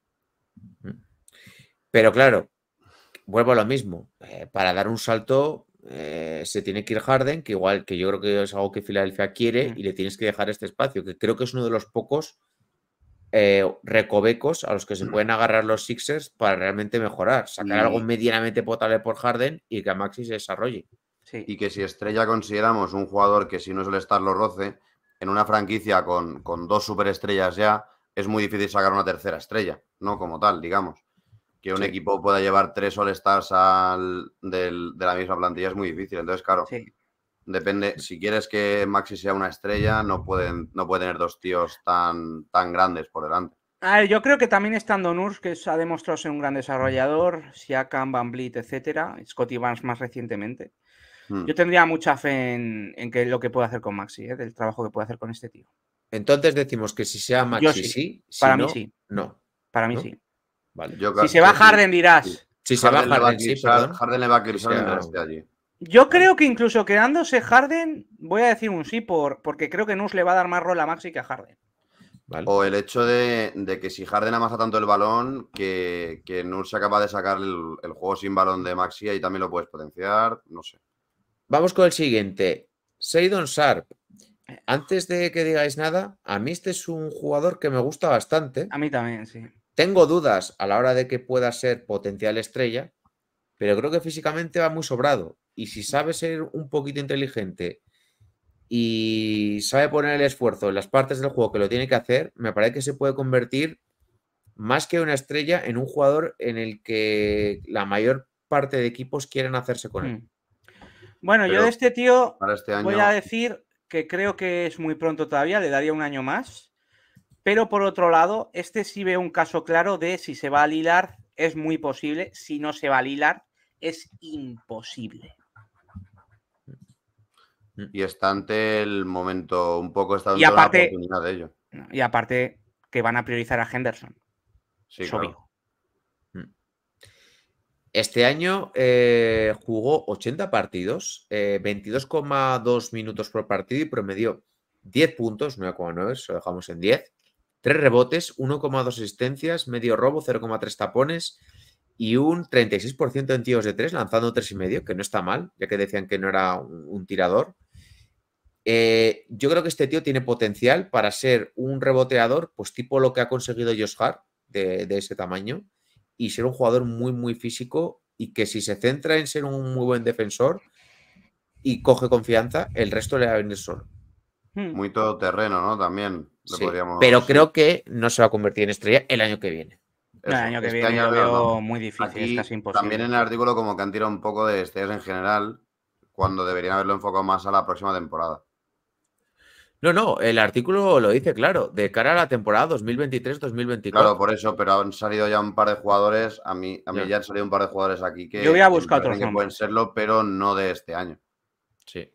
Mm. Pero claro, vuelvo a lo mismo. Eh, para dar un salto eh, se tiene que ir Harden, que igual que yo creo que es algo que Filadelfia quiere mm. y le tienes que dejar este espacio, que creo que es uno de los pocos eh, recovecos a los que se mm. pueden agarrar los Sixers para realmente mejorar, sacar algo medianamente potable por Harden y que a Maxi se desarrolle. Y que si estrella consideramos un jugador que si no es el Star lo roce, en una franquicia con, dos superestrellas ya, es muy difícil sacar una tercera estrella, ¿no? Como tal, digamos. Que un equipo pueda llevar tres All-Stars de la misma plantilla es muy difícil. Entonces, claro, Depende, si quieres que Maxi sea una estrella, no, pueden, no puede tener dos tíos tan, tan grandes por delante. A yo creo que también estando Nurs, que ha demostrado ser un gran desarrollador, Siakam, Van Vliet, etcétera, Scotty Barnes más recientemente. Hmm. Yo tendría mucha fe en, en lo que puede hacer con Maxi, ¿eh? del trabajo que puede hacer con este tío. Entonces decimos que si sea Maxi, sí. para mí sí. No. Para mí sí. si se va Harden, dirás. Si se va Harden, le a Harden le va a, allí. Yo creo que incluso quedándose Harden, voy a decir un sí, por, porque creo que Nus le va a dar más rol a Maxi que a Harden. O el hecho de, que si Harden amasa tanto el balón, que, que Nus sea capaz de sacar el, juego sin balón de Maxi, ahí también lo puedes potenciar, no sé. Vamos con el siguiente. Seidon Sharp. Antes de que digáis nada, a mí este es un jugador que me gusta bastante. A mí también, sí. Tengo dudas a la hora de que pueda ser potencial estrella, pero creo que físicamente va muy sobrado y si sabe ser un poquito inteligente y sabe poner el esfuerzo en las partes del juego que lo tiene que hacer, me parece que se puede convertir más que una estrella en un jugador en el que la mayor parte de equipos quieren hacerse con él. Hmm. Bueno, yo de este tío este voy a decir que creo que es muy pronto todavía, le daría un año más. Pero por otro lado, este sí ve un caso claro de si se va a hilar, es muy posible. Si no se va a hilar, es imposible. Mm. Y está ante el momento, un poco está ante aparte, oportunidad de ello. Y aparte que van a priorizar a Henderson. Sí, mm. Este año eh, jugó 80 partidos, 22,2 eh, minutos por partido y promedio 10 puntos, 9,9, lo dejamos en 10, 3 rebotes, 1,2 asistencias, medio robo, 0,3 tapones, y un 36% en tíos de 3, lanzando 3,5, que no está mal, ya que decían que no era un, tirador. Eh, yo creo que este tío tiene potencial para ser un reboteador, pues tipo lo que ha conseguido Josh Hart, de, ese tamaño, y ser un jugador muy, muy físico y que si se centra en ser un muy buen defensor y coge confianza, el resto le va a venir solo. Hmm. Muy todoterreno, ¿no? También. sí, Pero creo que no se va a convertir en estrella el año que viene el año que este viene año lo veo muy difícil, imposible. También en el artículo como que han tirado un poco de estrellas en general, cuando deberían haberlo enfocado más a la próxima temporada. No, no, el artículo lo dice claro, de cara a la temporada 2023-2024. Claro, por eso, pero han salido ya un par de jugadores, a mí, mí ya han salido un par de jugadores aquí que, Yo voy buscar pueden serlo, pero no de este año. Sí.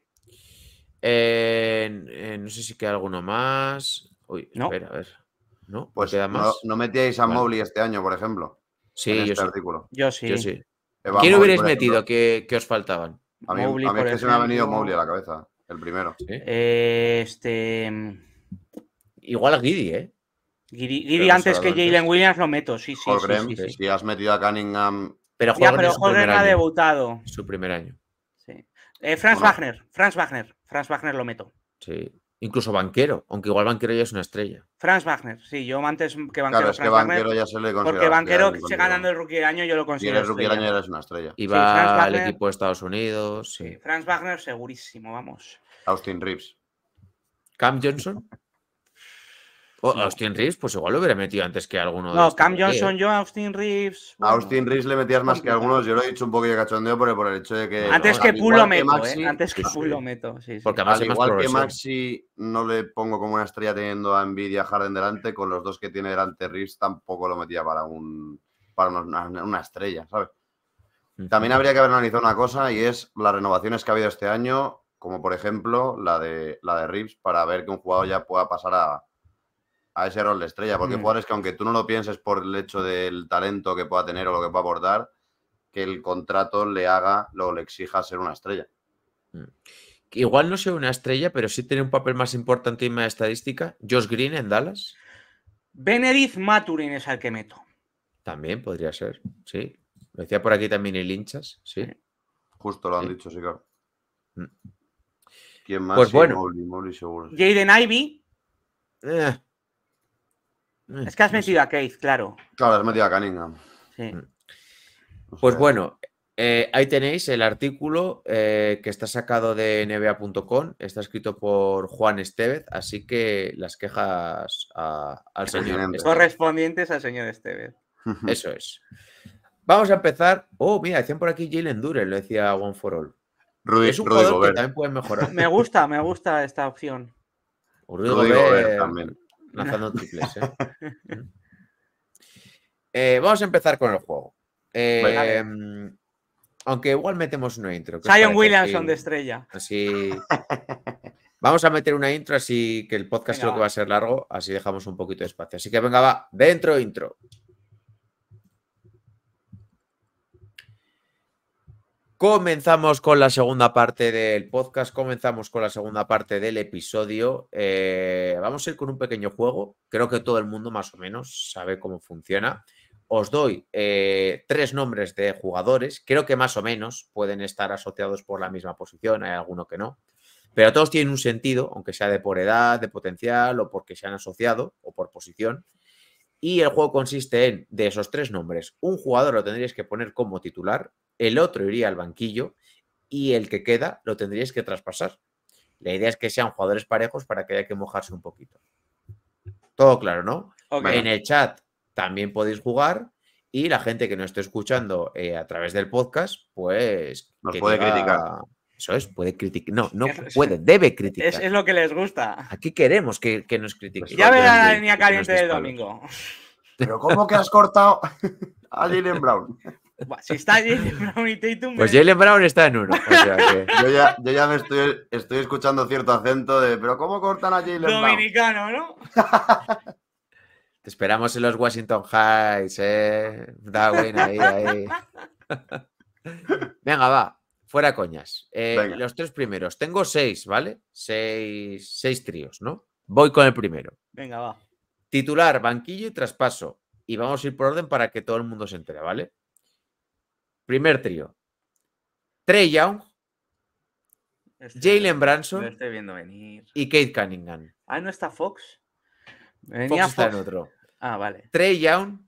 no sé si queda alguno más. Uy, espera, a ver. ¿no? Pues no, metíais a Mobley este año, por ejemplo. Sí, yo, este sí. Artículo. yo sí. ¿Quién hubierais metido que, os faltaban? A mí, se me ha venido Mobley a la cabeza, el primero. Este, mm, Igual a Giddy, ¿eh? Giddy, antes que Jalen Williams lo meto, sí, sí. Si has metido a Cunningham. Pero Jorge, ha debutado. Su primer año. Sí. Eh, Franz Wagner, Franz Wagner, Franz Wagner lo meto. Sí. Incluso Banquero, aunque igual Banquero ya es una estrella. Franz Wagner, sí, yo antes que Banquero. que Banquero ya se le considera. Porque Banquero se ganando el rookie del año, yo lo considero. Y el rookie del año es una estrella. Y va al equipo de Estados Unidos. Franz Wagner, segurísimo, vamos. Austin Reeves. Cam Johnson. Austin Reeves, pues igual lo hubiera metido antes que algunos. No, Cam Johnson, yo, Austin Reeves. Austin Reeves le metías más que algunos. Yo lo he dicho un poquillo cachondeo por por el hecho de que. Antes que que lo meto, eh. Antes que lo meto, Porque igual que Maxi no le pongo como una estrella teniendo a Nvidia Harden delante, con los dos que tiene delante Reeves tampoco lo metía para un para una, estrella, ¿sabes? También habría que haber analizado una cosa y es las renovaciones que ha habido este año, como por ejemplo la de la de Reeves, para ver que un jugador ya pueda pasar a a ese rol de estrella, porque mm. jugadores que aunque tú no lo pienses por el hecho del talento que pueda tener o lo que pueda aportar, que el contrato le haga, lo le exija ser una estrella. Mm. Igual no sea una estrella, pero sí tiene un papel más importante en estadística. Josh Green en Dallas. Benedict Maturin es al que meto. También podría ser, sí. Lo decía por aquí también el hinchas, sí. Justo lo han dicho, sí, claro. Mm. ¿Quién más? Pues bueno. Jaden Ivy. Eh. Es eh, que has metido a Keith, claro. Claro, has metido a Cunningham. Sí. Mm. Pues bueno, eh, ahí tenéis el artículo eh, que está sacado de nba.com, está escrito por Juan Estevez, así que las quejas al señor Correspondientes al señor Estevez. Eso es. Vamos a empezar. Oh, mira, decían por aquí Jalen endure, lo decía One for All. Rudy, es un que también puede mejorar. Me gusta, me gusta esta opción. Rudy, también lanzando triples. Eh, vamos a empezar con el juego. Pues em, aunque igual metemos una intro. Sion Williamson de estrella. Así. Vamos a meter una intro, así que el podcast creo que va a ser largo, así dejamos un poquito de espacio. Así que venga, va, dentro intro. Comenzamos con la segunda parte del podcast, comenzamos con la segunda parte del episodio. Eh, vamos a ir con un pequeño juego, creo que todo el mundo más o menos sabe cómo funciona. Os doy eh, tres nombres de jugadores, creo que más o menos pueden estar asociados por la misma posición, hay alguno que no, pero todos tienen un sentido, aunque sea de por edad, de potencial o porque se han asociado o por posición. Y el juego consiste en, de esos tres nombres, un jugador lo tendrías que poner como titular, el otro iría al banquillo y el que queda lo tendrías que traspasar. La idea es que sean jugadores parejos para que haya que mojarse un poquito. Todo claro, ¿no? En el chat también podéis jugar y la gente que nos esté escuchando eh, a través del podcast, pues... Nos puede criticar. Eso es, puede criticar. No, no puede, debe criticar. Es, es, lo que les gusta. Aquí queremos que, que nos critiquen. Pues ya verán la línea caliente del domingo. Pero ¿cómo que has cortado a Jalen Brown? Si está Jalen Brown y Tatum. Pues Jalen Brown está en uno. yo, ya, yo ya, me estoy, estoy, escuchando cierto acento de. Pero ¿cómo cortan a Jalen Brown? Dominicano, ¿no? Te esperamos en los Washington Heights, ¿eh? Darwin, ahí, ahí. Venga, va fuera coñas. Eh, los tres primeros. Tengo seis, ¿vale? Seis, tríos, ¿no? Voy con el primero. Venga, va. Titular, banquillo y traspaso. Y vamos a ir por orden para que todo el mundo se entere, ¿vale? Primer trío. Trey Young, este Jalen Branson estoy viendo y Kate Cunningham. Ah, ¿no está Fox? Fox, está en otro. Ah, vale. Trey Young,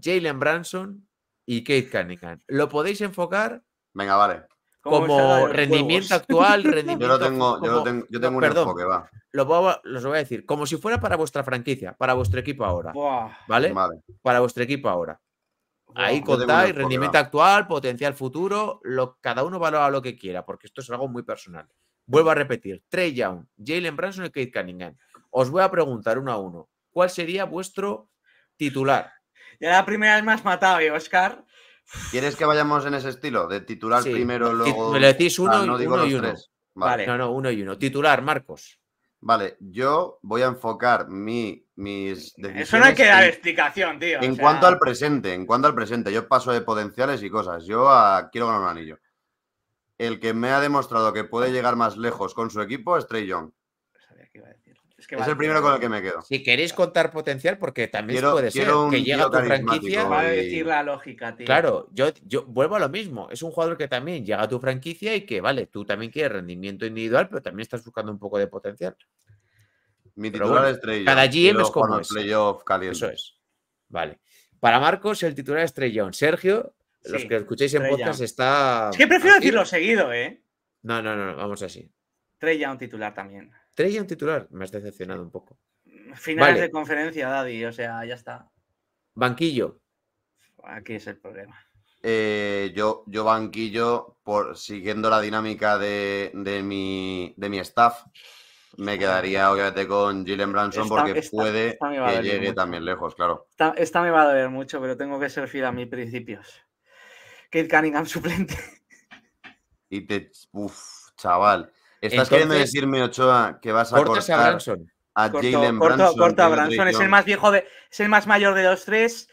Jalen Branson y Kate Cunningham. Lo podéis enfocar Venga, vale como rendimiento actual, rendimiento. Yo lo tengo, yo tengo, un perdón, enfoque, va. Lo voy, los voy a decir, como si fuera para vuestra franquicia, para vuestro equipo ahora. ¿Vale? Para vuestro equipo ahora. Ahí contáis rendimiento actual, potencial futuro, lo, cada uno valora lo que quiera, porque esto es algo muy personal. Vuelvo a repetir, Trey Young, Jalen Branson y Kate Cunningham. Os voy a preguntar uno a uno, ¿cuál sería vuestro titular? Ya la primera vez más matado, y eh, Oscar. ¿Quieres que vayamos en ese estilo? De titular primero, luego. Me decís uno, ah, uno y uno. Vale. No, no, uno y uno. Titular, Marcos. Vale, yo voy a enfocar mi, mis Eso no hay que dar explicación, tío. En cuanto al presente, en cuanto al presente, yo paso de potenciales y cosas. Yo ah, quiero ganar un anillo. El que me ha demostrado que puede llegar más lejos con su equipo es Trey Young. Es, el primero con el que me quedo. Si queréis contar potencial, porque también puede ser que llega tu franquicia. Claro, yo, yo vuelvo a lo mismo. Es un jugador que también llega a tu franquicia y que, vale, tú también quieres rendimiento individual, pero también estás buscando un poco de potencial. Mi titular estrella. Cada GM es como Playoff Eso es. Vale. Para Marcos, el titular estrellón. Sergio, los que escuchéis en podcast, está. Es que prefiero decirlo seguido, ¿eh? No, no, no, vamos así. Trey un titular también un titular, me has decepcionado un poco. Finales de conferencia, Daddy, o sea, ya está. Banquillo. Aquí es el problema. Eh, yo, yo banquillo, por siguiendo la dinámica de, de, mi, staff, me quedaría obviamente con Jalen Branson porque puede que llegue también lejos, claro. Esta, me va a doler mucho, pero tengo que ser fiel a mis principios. Kate Cunningham suplente. Y te. Uf, chaval. ¿Estás queriendo decirme, Ochoa, que vas a cortar a Jalen Branson. Corto, a Branson. Es el más viejo, de, es el más mayor de los tres.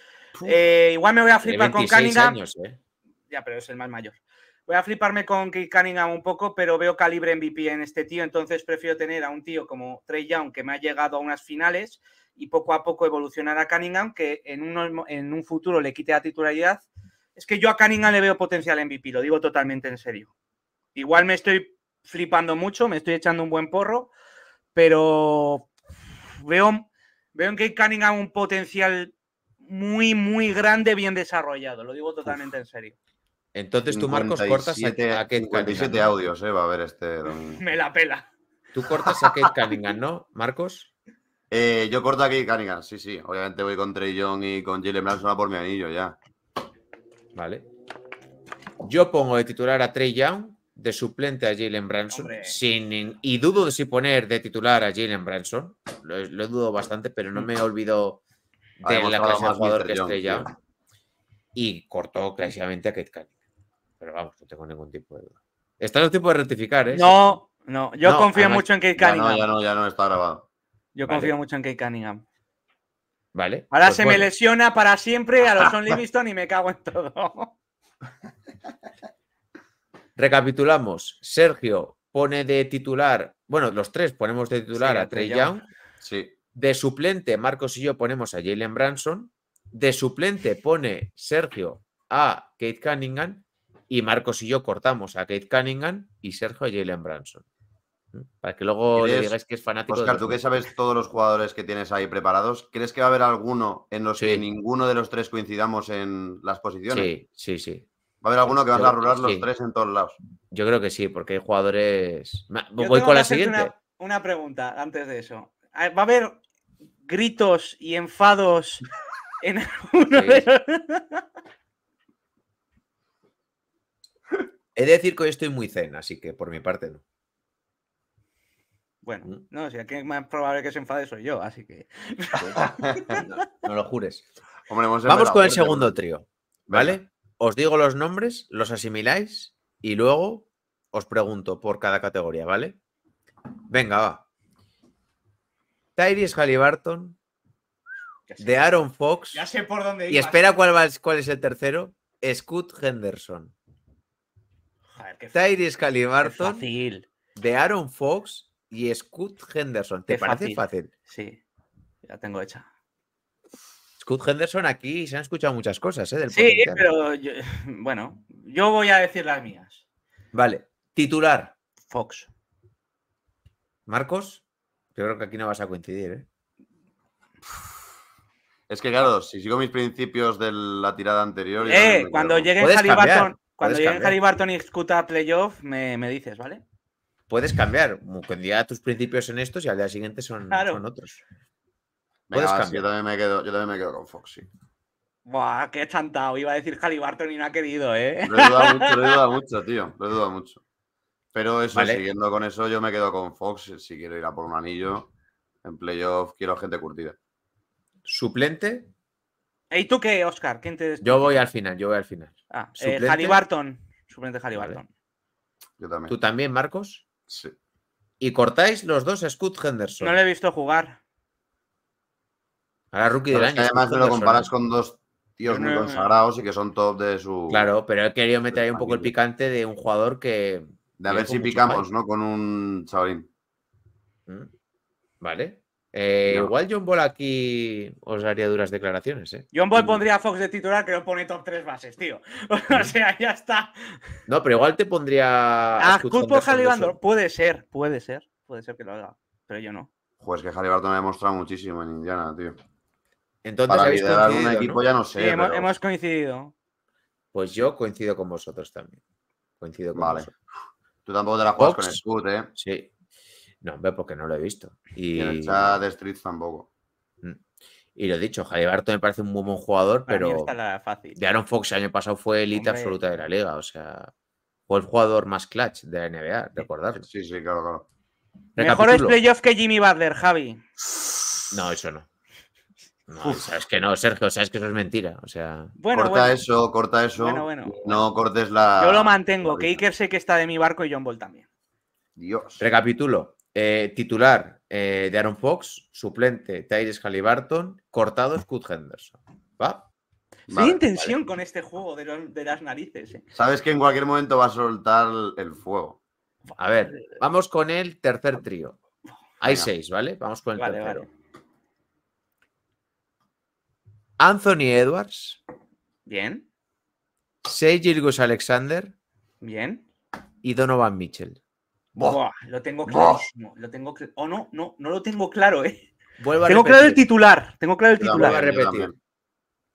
Eh, igual me voy a flipar con Cunningham. Eh. Ya, pero es el más mayor. Voy a fliparme con Kate Cunningham un poco, pero veo calibre MVP en este tío, entonces prefiero tener a un tío como Trey Young, que me ha llegado a unas finales y poco a poco evolucionar a Cunningham, que en, en un futuro le quite la titularidad. Es que yo a Cunningham le veo potencial MVP, lo digo totalmente en serio. Igual me estoy flipando mucho, me estoy echando un buen porro, pero veo, veo en Kate Cunningham un potencial muy, muy grande, bien desarrollado. Lo digo totalmente en serio. Entonces tú, Marcos, cortas a, Kate Cunningham audios, eh, va a haber este. me la pela. Tú cortas a Kate Cunningham, ¿no, Marcos? Eh, yo corto a Kate Cunningham, sí, sí. Obviamente voy con Trey Young y con Jalen Branson a por mi anillo ya. Vale. Yo pongo de titular a Trey Young de suplente a Jalen Branson. Sin, y dudo de si poner de titular a Jalen Branson. Lo, dudo bastante, pero no mm. me olvido de la clase de jugador que estrella. Y cortó clásicamente a Kate Cunningham. Pero vamos, no tengo ningún tipo de duda. Está el tipo de rectificar, ¿eh? No, no. Yo confío mucho en Kate Cunningham. no, ya no, ya no está grabado. Yo confío mucho en Kate Cunningham. Vale. Ahora pues se me lesiona para siempre a los Son Livingston y me cago en todo. Recapitulamos. Sergio pone de titular, bueno, los tres ponemos de titular a Trey Young. Sí. De suplente, Marcos y yo ponemos a Jalen Branson. De suplente pone Sergio a Kate Cunningham. Y Marcos y yo cortamos a Kate Cunningham y Sergio a Jalen Branson. ¿Mm? Para que luego le digáis que es fanático. Oscar, tú que sabes todos los jugadores que tienes ahí preparados, ¿crees que va a haber alguno en los que ninguno de los tres coincidamos en las posiciones? Sí, sí, sí. Va a haber alguno que van a rular los tres en todos lados. Yo creo que sí, porque hay jugadores. Voy con la siguiente. Una, pregunta antes de eso. Ah, ¿Va a haber gritos y enfados en alguno de los... He de decir que hoy estoy muy zen, así que por mi parte no. Bueno, ¿Mm? no, si aquí es más probable que se enfade soy yo, así que. no, lo jures. Vamos con el segundo trío, ¿vale? Os digo los nombres, los asimiláis y luego os pregunto por cada categoría, ¿vale? Venga, va. Tyrese Halliburton, de Aaron Fox. Ya sé por dónde. Y espera cuál, cuál es el tercero. Scott Henderson. ver, qué Tyrese de Aaron Fox y Scott Henderson. ¿Te parece fácil. fácil? Sí, ya tengo hecha. Scott Henderson aquí se han escuchado muchas cosas, ¿eh? Del sí, pero bueno, yo voy a decir las mías. Vale. Titular. Fox. Marcos, yo creo que aquí no vas a coincidir, ¿eh? Es que claro, si sigo mis principios de la tirada anterior. Eh, cuando llegue Harry Barton y escuta playoff, me, dices, ¿vale? Puedes cambiar. Un día tus principios en estos y al día siguiente son, claro. son otros. Yo también, me quedo, yo también me quedo con Foxy. Buah, qué chantado. Iba a decir Barton y no ha querido, ¿eh? Lo he dudado mucho, tío. Lo he dudado mucho. Pero eso, siguiendo con eso, yo me quedo con Fox. Si quiero ir a por un anillo en playoff, quiero gente curtida. ¿Suplente? ¿Y tú qué, Oscar? ¿Quién te yo voy al final, yo voy al final. Ah, Barton eh, Suplente Harry Barton Yo también. ¿Tú también, Marcos? Sí. Y cortáis los dos Scud Henderson. No lo he visto jugar. Ahora rookie del Además, lo comparas con dos tíos muy consagrados y que son top de su. Claro, pero he querido meter ahí un poco el picante de un jugador que. De a ver si picamos, ¿no? Con un chavalín. Mm, vale. Eh, igual John Ball aquí os haría duras declaraciones. ¿eh? John Ball mm. pondría a Fox de titular, que pone top 3 bases, tío. o mm. sea, ya está. No, pero igual te pondría. Ah, Culpo Jalibando. Puede ser, puede ser, puede ser que lo haga, pero yo no. Pues que me ha demostrado muchísimo en Indiana, tío. Entonces, Para liderar un equipo ya no sé. hemos, coincidido. Pues yo coincido con vosotros también. Coincido con vale. vosotros. Tú tampoco te la juegas Fox? con Scoot, ¿eh? Sí. No, hombre, porque no lo he visto. Y, la en el de Street tampoco. Mm. Y lo he dicho, Barto me parece un muy buen jugador, pero. De Aaron Fox el año pasado fue elite absoluta de la liga. O sea, fue el jugador más clutch de la NBA, recordadlo. Sí, sí, claro, claro. es playoffs que Jimmy Butler, Javi. No, eso no. No, sabes que no, Sergio, sabes que eso es mentira. O sea, corta eso, corta eso. No cortes la. Yo lo mantengo, que Iker sé que está de mi barco y John Ball también. Dios. Recapitulo: eh, titular eh, de Aaron Fox, suplente Tyrese Halliburton, cortado Scott Henderson. ¿Va? hay tensión intención con este juego de, las narices. Eh. Sabes que en cualquier momento va a soltar el fuego. A ver, vamos con el tercer trío. Hay seis, ¿vale? Vamos con el tercero. Anthony Edwards. Bien. Sey Alexander. Bien. Y Donovan Mitchell. lo tengo clarísimo. Lo tengo oh, no, no, no lo tengo claro, ¿eh? Vuelvo tengo claro el titular. Tengo claro el titular. a repetir.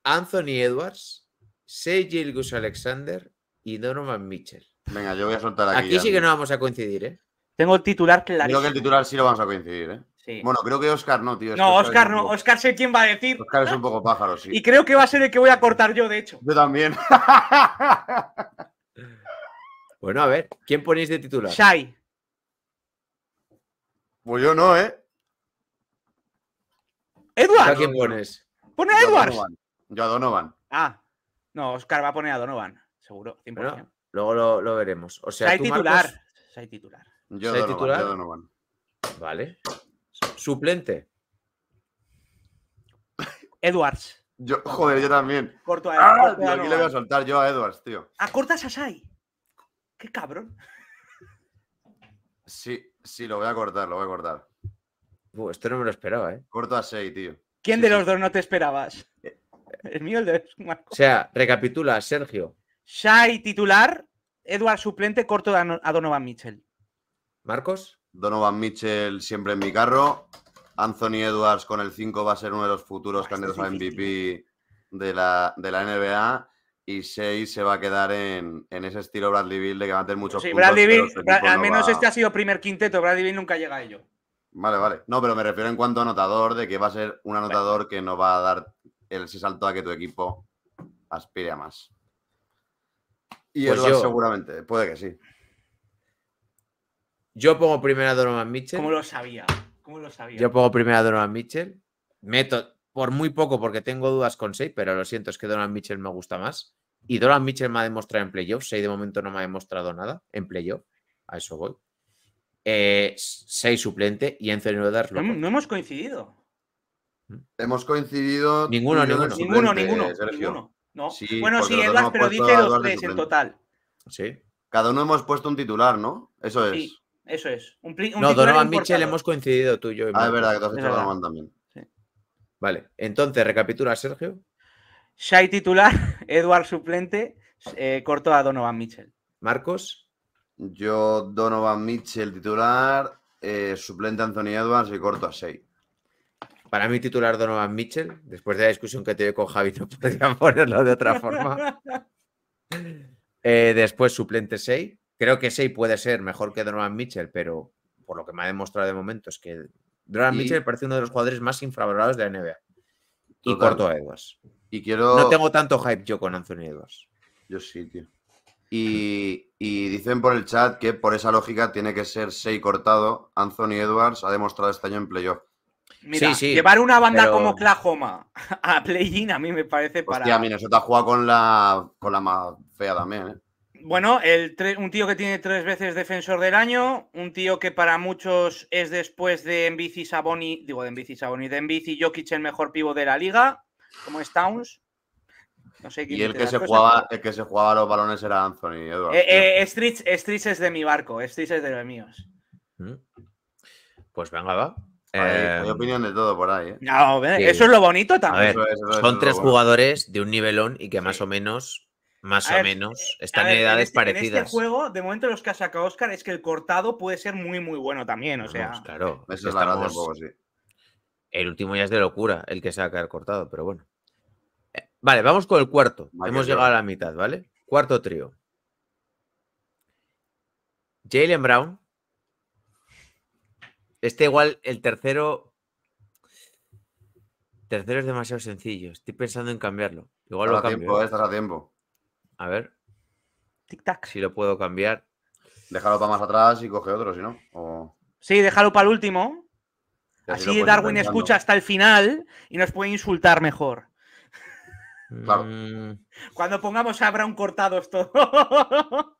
Anthony Edwards, Sey Gus Alexander y Donovan Mitchell. Venga, yo voy a soltar aquí. Aquí sí que no vamos a coincidir, ¿eh? Tengo el titular clarísimo. Creo que el titular sí lo vamos a coincidir, ¿eh? Bueno, creo que Oscar no, tío. no, Oscar, no. Óscar Oscar sé quién va a decir. Oscar es un poco pájaro, sí. Y creo que va a ser el que voy a cortar yo, de hecho. Yo también. bueno, a ver, ¿quién ponéis de titular? Shai. Pues yo no, ¿eh? ¿Edward? ¿A quién pones? Pone a Edward. Yo a Donovan. Ah, no, Oscar va a poner a Donovan, seguro, 100%. luego lo, veremos. O sea, titular. Marcos... Shai titular. Yo a titular. Donovan. Vale. Suplente. Edwards. Yo, joder, yo también. Corto a ah, Edwards. aquí le voy a soltar yo a Edwards, tío. A a Qué cabrón. Sí, sí, lo voy a cortar, lo voy a cortar. esto no me lo esperaba, ¿eh? Corto a Shai, tío. ¿Quién de los dos no te esperabas? Eh. El mío, el de Marcos O sea, recapitula, Sergio. Shai titular, Edwards suplente, corto a Donovan Mitchell. ¿Marcos? Donovan Mitchell siempre en mi carro. Anthony Edwards con el 5 va a ser uno de los futuros ah, este candidatos a MVP ¿eh? de la, NBA. Y 6 se va a quedar en, ese estilo Bradley Bill de que va a tener muchos sí, Bradley Bill, este al menos este ha sido primer quinteto. Bradley Bill nunca llega a ello. Vale, vale. No, pero me refiero en cuanto a anotador, de que va a ser un anotador que no va a dar ese salto a que tu equipo aspire a más. Pues y eso seguramente, puede que sí. Yo pongo primero a Donovan Mitchell. ¿Cómo lo sabía? lo sabía? Yo pongo primero a Donovan Mitchell. Meto por muy poco porque tengo dudas con 6, pero lo siento, es que Donovan Mitchell me gusta más. Y Donovan Mitchell me ha demostrado en playoff. 6 de momento no me ha demostrado nada en playoff. A eso voy. 6 eh, suplente y en Edwards. No, no hemos coincidido. ¿Mm? Hemos coincidido. Ninguno, ninguno. ninguno, ninguno, No. bueno, sí, Edwards, pero dice dos tres en total. Sí. Cada uno hemos puesto un titular, ¿no? Eso es. Eso es. no, Donovan Mitchell hemos coincidido tú y yo. ah, es verdad, que tú has hecho Donovan también. Vale, entonces, recapitula, Sergio. Shai titular, Edward suplente, eh, corto a Donovan Mitchell. Marcos. Yo, Donovan Mitchell titular, eh, suplente Anthony Edwards y corto a Shai. Para mí, titular Donovan Mitchell, después de la discusión que tuve con Javi, no podía ponerlo de otra forma. Eh, después, suplente Shai. Creo que Sey puede ser mejor que Donovan Mitchell, pero por lo que me ha demostrado de momento es que Donovan Mitchell parece uno de los jugadores más infravalorados de la NBA. Y corto a Edwards. Y quiero... No tengo tanto hype yo con Anthony Edwards. Yo sí, tío. Y, dicen por el chat que por esa lógica tiene que ser Sey cortado. Anthony Edwards ha demostrado este año en playoff. Mira, llevar una banda como Oklahoma a play a mí me parece para. Hostia, Minnesota te con la, con la más fea también, ¿eh? bueno, un tío que tiene tres veces defensor del año, un tío que para muchos es después de Envici Saboni, digo de Envici Saboni, de Envici Jokic el mejor pivo de la liga, como es Towns. y el que, se jugaba, que se jugaba los balones era Anthony. Edwards. Eh, eh es de mi barco, Streets es de los míos. Mm. Pues venga, va. Eh, opinión de todo por ahí. ¿eh? No, eso es lo bonito también. son tres jugadores de un nivelón y que más o menos más o menos. Eh, están en edades parecidas. Este, en este juego, de momento, los que ha sacado Oscar es que el cortado puede ser muy, muy bueno también. O pues sea, claro. El último ya es de locura, el que se saca el cortado, pero bueno. Eh, vale, vamos con el cuarto. Hemos llegado a la mitad, ¿vale? Cuarto trío. Jalen Brown. Este igual, el tercero. Tercero es demasiado sencillo. Estoy pensando en cambiarlo. Igual lo cambio. Tiempo, ¿eh? tiempo. A ver. Tic-tac. Si lo puedo cambiar. Déjalo para más atrás y coge otro, si no. Sí, déjalo para el último. Así, Darwin escucha hasta el final y nos puede insultar mejor. Claro. Cuando pongamos a Brown cortados esto.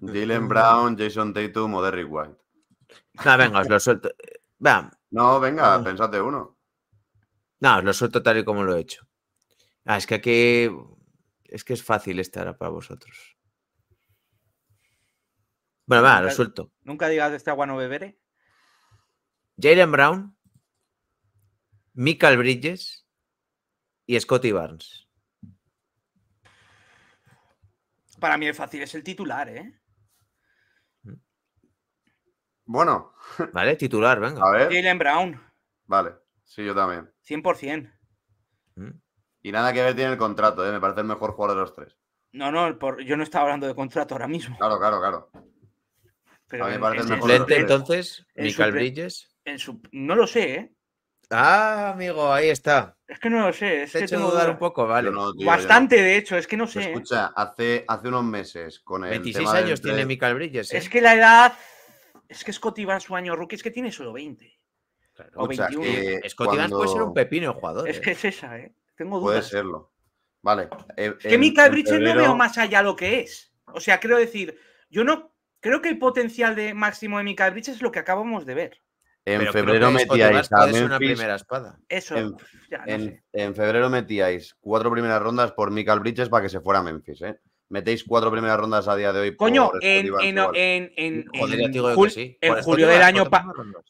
Dylan Brown, Jason Tatum o Derrick White. No, venga, os lo suelto. No, venga, pensate uno. No, os lo suelto tal y como lo he hecho. Ah, es que aquí es que es fácil estar para vosotros. Bueno, va, lo suelto. Nunca digas de este agua no beberé. Jalen Brown, Michael Bridges y Scotty Barnes. Para mí es fácil es el titular, ¿eh? Mm. Bueno. Vale, titular, venga. Jalen Brown. Vale, sí, yo también. 100%. Y nada que ver tiene el contrato, ¿eh? me parece el mejor jugador de los tres. No, no, yo no estaba hablando de contrato ahora mismo. Claro, claro, claro. Pero a me parece el mejor. entonces, Michael Bridges. no lo sé, ¿eh? Ah, amigo, ahí está. Es que no lo sé. Es Te hecho un poco, vale. Bastante, de hecho, es que no sé. ¿eh? escucha, hace, hace unos meses con el. 26 años tiene Michael Bridges. ¿eh? Es que la edad. Es que Scotty Barnes su año rookie es que tiene solo 20. o 21. Scotty puede ser un pepino jugador. Es ¿eh? que es esa, ¿eh? Puede serlo. Vale. Eh, es que Mikael Bridges no veo más allá lo que es. O sea, quiero decir, yo no creo que el potencial de máximo de Mikael Bridges es lo que acabamos de ver. En febrero metíais una primera espada. Eso, en, febrero metíais cuatro primeras rondas por Michael Bridges para que se fuera a Memphis, ¿eh? Metéis cuatro primeras rondas a día de hoy. Coño, este en, julio del año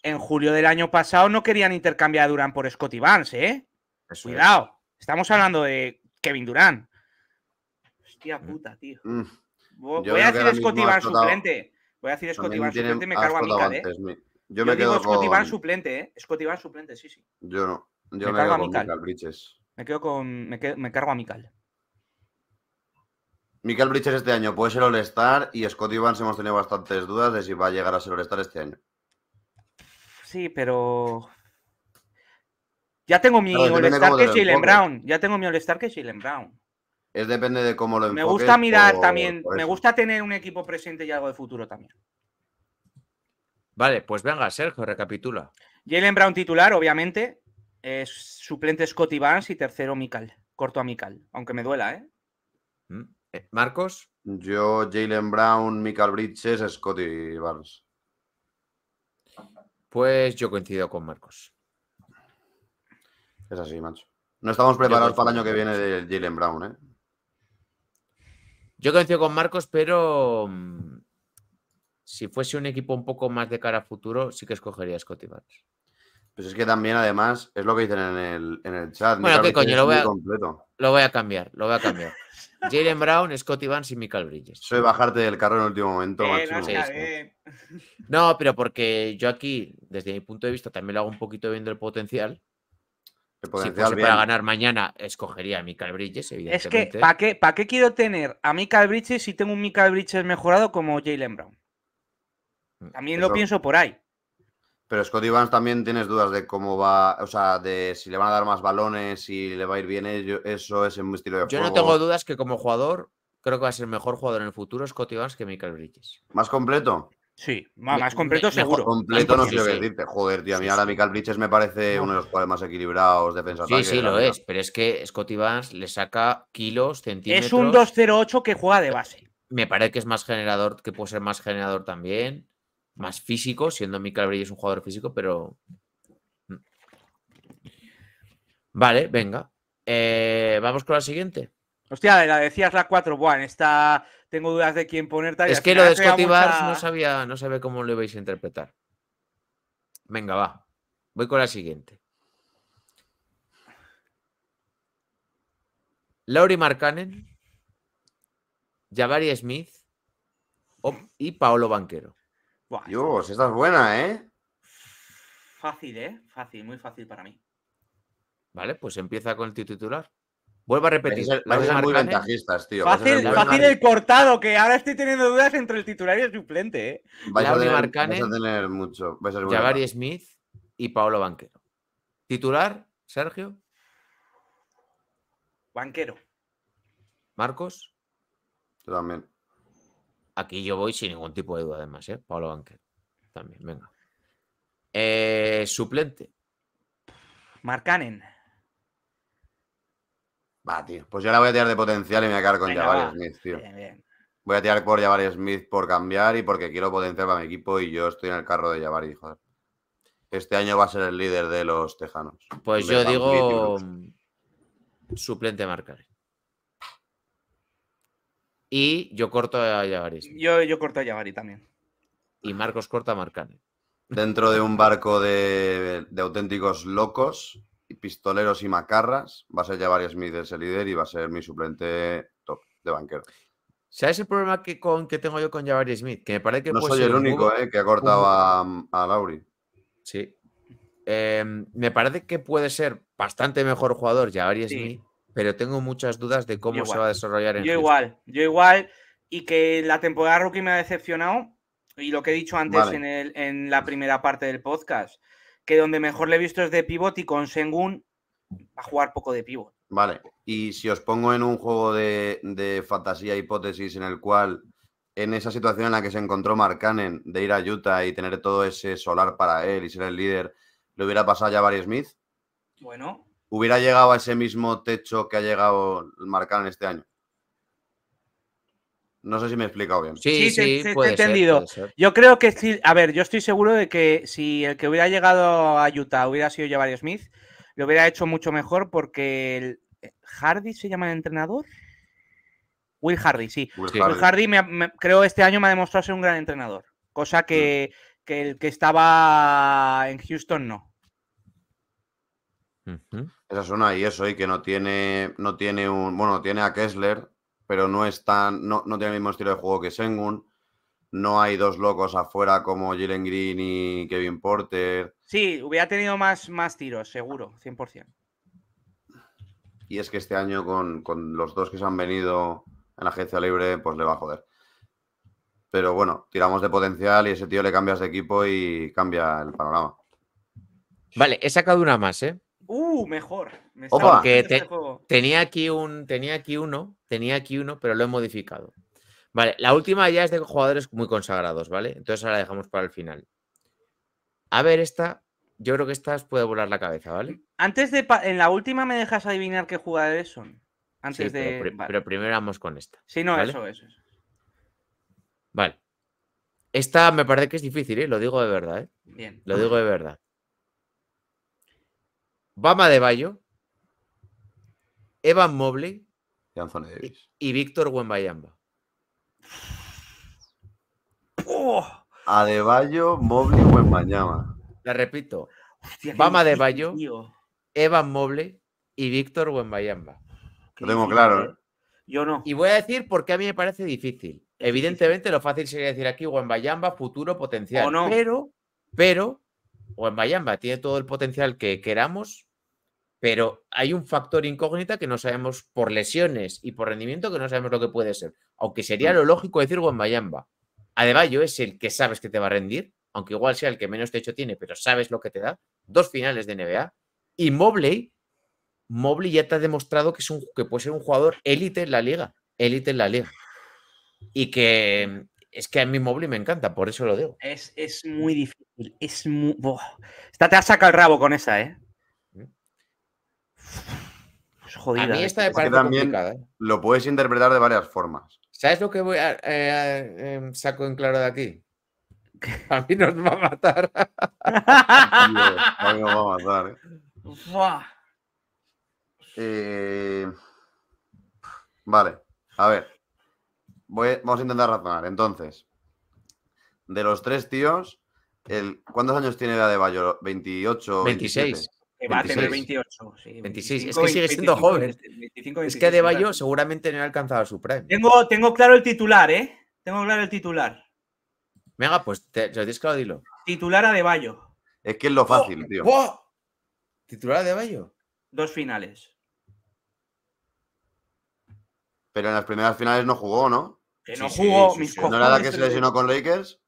en julio del año pasado no querían intercambiar a Durán por Scotty Barnes, ¿eh? Cuidado. Estamos hablando de Kevin Durán. Hostia puta, tío. Mm. Voy, a decir Scotty suplente. Voy a decir Scotty Barnes suplente, me cargo a Mikal, ¿eh? Yo, me digo quedo Scotty suplente, ¿eh? Scottie suplente, sí, sí. Yo no. Yo me, cargo a Mical. Me quedo con. Me, me cargo a Mical. Mikel Bridges este año puede ser All-Star y Scotty se hemos tenido bastantes dudas de si va a llegar a ser All-Star este año. Sí, pero ya tengo mi All-Star que es Jalen Brown. Ya tengo mi All-Star que es Jalen Brown. Es depende de cómo lo enfoques. Me gusta mirar también, me gusta tener un equipo presente y algo de futuro también. Vale, pues venga, Sergio, recapitula. Jalen Brown titular, obviamente. Es suplente Scotty Barnes y tercero Mical. Corto a Mical, aunque me duela, ¿eh? Mm, eh Marcos. Yo, Jalen Brown, Mical Bridges, Scotty Barnes. Pues yo coincido con Marcos. Es así, macho. No estamos preparados para el año que viene de Jalen Brown, ¿eh? Yo coincido con Marcos, pero mm, si fuese un equipo un poco más de cara a futuro, sí que escogería a Scotty Barnes. Pues es que también, además, es lo que dicen en el, chat. Bueno, qué coño, lo voy, a, lo voy a cambiar, lo voy a cambiar. Jalen Brown, Scotty Barnes y Michael Bridges. Soy bajarte del carro en el último momento, eh, macho. no, pero porque yo aquí, desde mi punto de vista, también lo hago un poquito viendo el potencial si fuese para ganar mañana, escogería a Michael Bridges, evidentemente. Es que, ¿para qué, ¿para qué quiero tener a Michael Bridges si tengo un Michael Bridges mejorado como Jalen Brown? Mm, también lo pienso por ahí. Pero Scotty Barnes también tienes dudas de cómo va, o sea, de si le van a dar más balones, si le va a ir bien eso es en estilo de Yo juego. Yo no tengo dudas que como jugador, creo que va a ser mejor jugador en el futuro Scottie Barnes que Michael Bridges. ¿Más completo? Sí, más, completo seguro. completo no quiero decirte. Joder, tío, a mí ahora Michael Bridges me parece uno de los jugadores más equilibrados defensas. Sí, sí, lo es, pero es que Scotty Vance le saca kilos, centímetros. Es un 2-0-8 que juega de base. Me parece que es más generador, que puede ser más generador también, más físico, siendo Michael Bridges un jugador físico, pero. Mm. Vale, venga. Eh, Vamos con la siguiente. Hostia, la decías la 4, Bueno, tengo dudas de quién poner tal. Es que lo de no sabía, no cómo lo vais a interpretar. Venga, va. Voy con la siguiente. Laurie Marcanen, Javari Smith y Paolo Banquero. Dios, esta es buena, ¿eh? Fácil, ¿eh? Fácil, muy fácil para mí. Vale, pues empieza con el titular. Vuelvo a repetir. Vais a ser muy ventajistas, tío. Fácil, el cortado, que ahora estoy teniendo dudas entre el titular y el suplente. ¿eh? a tener, Smith y Paolo Banquero. ¿Titular, Sergio? Banquero. ¿Marcos? Yo también. Aquí yo voy sin ningún tipo de duda, además, ¿eh? Paolo Banquero. También, venga. Eh, suplente. Marcanen. Va, tío. Pues yo la voy a tirar de potencial y me voy a quedar con Smith, tío. Voy a tirar por Jabari Smith por cambiar y porque quiero potenciar para mi equipo y yo estoy en el carro de Jabari, joder. Este año va a ser el líder de los tejanos. Pues yo digo suplente Marcari. Y yo corto a Jabari. Yo, corto a Jabari también. Y Marcos corta a Dentro de un barco de auténticos locos, Pistoleros y Macarras. Va a ser Javier Smith ese líder y va a ser mi suplente top de banquero. ¿Sabes el problema que, con, que tengo yo con Javari Smith? Que me parece que. No soy el único eh, que ha cortado mm, a, Lauri. Sí. Em, me parece que puede ser bastante mejor jugador Javari Smith, pero tengo muchas dudas de cómo se va a desarrollar Yo igual, yo igual, y que la temporada rookie me ha decepcionado, y lo que he dicho antes en, el, en la primera parte del podcast que donde mejor le he visto es de pivot y con Sengun va a jugar poco de pivot. Vale, y si os pongo en un juego de, fantasía hipótesis en el cual en esa situación en la que se encontró cannon de ir a Utah y tener todo ese solar para él y ser el líder, ¿le hubiera pasado ya a Barry Smith? Bueno. ¿Hubiera llegado a ese mismo techo que ha llegado cannon este año? No sé si me he explicado bien. Sí, sí, sí entendido. Yo creo que A ver, yo estoy seguro de que si el que hubiera llegado a Utah hubiera sido Jabari Smith, lo hubiera hecho mucho mejor porque el... Eh, Hardy se llama el entrenador. Will Hardy, sí. Will Hardy, creo este año me ha demostrado ser un gran entrenador. Cosa que, mm. el que estaba en Houston no. esa Esa zona y eso, y que no tiene, no tiene un. Bueno, tiene a Kessler, pero no, están no, no tiene el mismo estilo de juego que Sengun. No hay dos locos afuera como Jalen Green y Kevin Porter. Sí, hubiera tenido más, más tiros, seguro, 100%. Y es que este año con, con los dos que se han venido en la agencia libre, pues le va a joder. Pero bueno, tiramos de potencial y ese tío le cambias de equipo y cambia el panorama. Vale, he sacado una más, ¿eh? Uh, mejor. Me Porque este tenía, aquí un, tenía aquí uno, tenía aquí uno, pero lo he modificado. Vale, la última ya es de jugadores muy consagrados, ¿vale? Entonces ahora la dejamos para el final. A ver, esta, yo creo que esta puede volar la cabeza, ¿vale? Mm, antes de, en la última me dejas adivinar qué jugadores son. Antes de... Pero, primero vamos con esta. Sí, no, eso, eso, eso. Vale. Esta me parece que es difícil, ¿eh? Lo digo de verdad, ¿eh? Bien. Lo digo de verdad. Bama de Bayo, Evan Mobley y, Víctor Davis. A de Víctor Wembayamba. y Mobley, La repito. Bama de Bayo, Evan Mobley y Víctor Wembayamba. Lo tengo claro. Eh. Yo no. Y voy a decir por qué a mí me parece difícil. Evidentemente, lo fácil sería decir aquí Wembayamba, futuro potencial. Pero, pero o en Bayamba tiene todo el potencial que queramos, pero hay un factor incógnita que no sabemos por lesiones y por rendimiento que no sabemos lo que puede ser. Aunque sería mm. lo lógico decir Bayamba. Adebayo es el que sabes que te va a rendir, aunque igual sea el que menos techo tiene, pero sabes lo que te da. Dos finales de NBA. Y Mobley, Mobley ya te ha demostrado que, es un, que puede ser un jugador élite en la liga. Élite en la liga. Y que es que a mí móvil me encanta, por eso lo digo. Es, es muy difícil, es muy... Esta te ha sacado el rabo con esa, ¿eh? ¿Mm? Pues es jodida. A mí esta me parece también complicada, ¿eh? Lo puedes interpretar de varias formas. ¿Sabes lo que voy a, eh, em, saco en claro de aquí? Que A mí nos va a matar. a mí nos va a matar. Eh, eh vale, a ver vamos a intentar razonar. Entonces, de los tres tíos, el, ¿cuántos años tiene la de Bayo? ¿28? 26. va a tener 28. 26. es que sigue siendo joven. es que De Bayo seguramente no ha alcanzado su prime. Tengo, tengo claro el titular, ¿eh? Tengo claro el titular. Venga, pues te, te lo tienes claro, dilo. Titular a De Bayo. Es que es lo fácil, ¡Oh! tío. ¡Oh! ¿Titular a De Bayo? Dos finales. Pero en las primeras finales no jugó, ¿no? Que no jugó. mis ¿No era la que se lesionó con Lakers?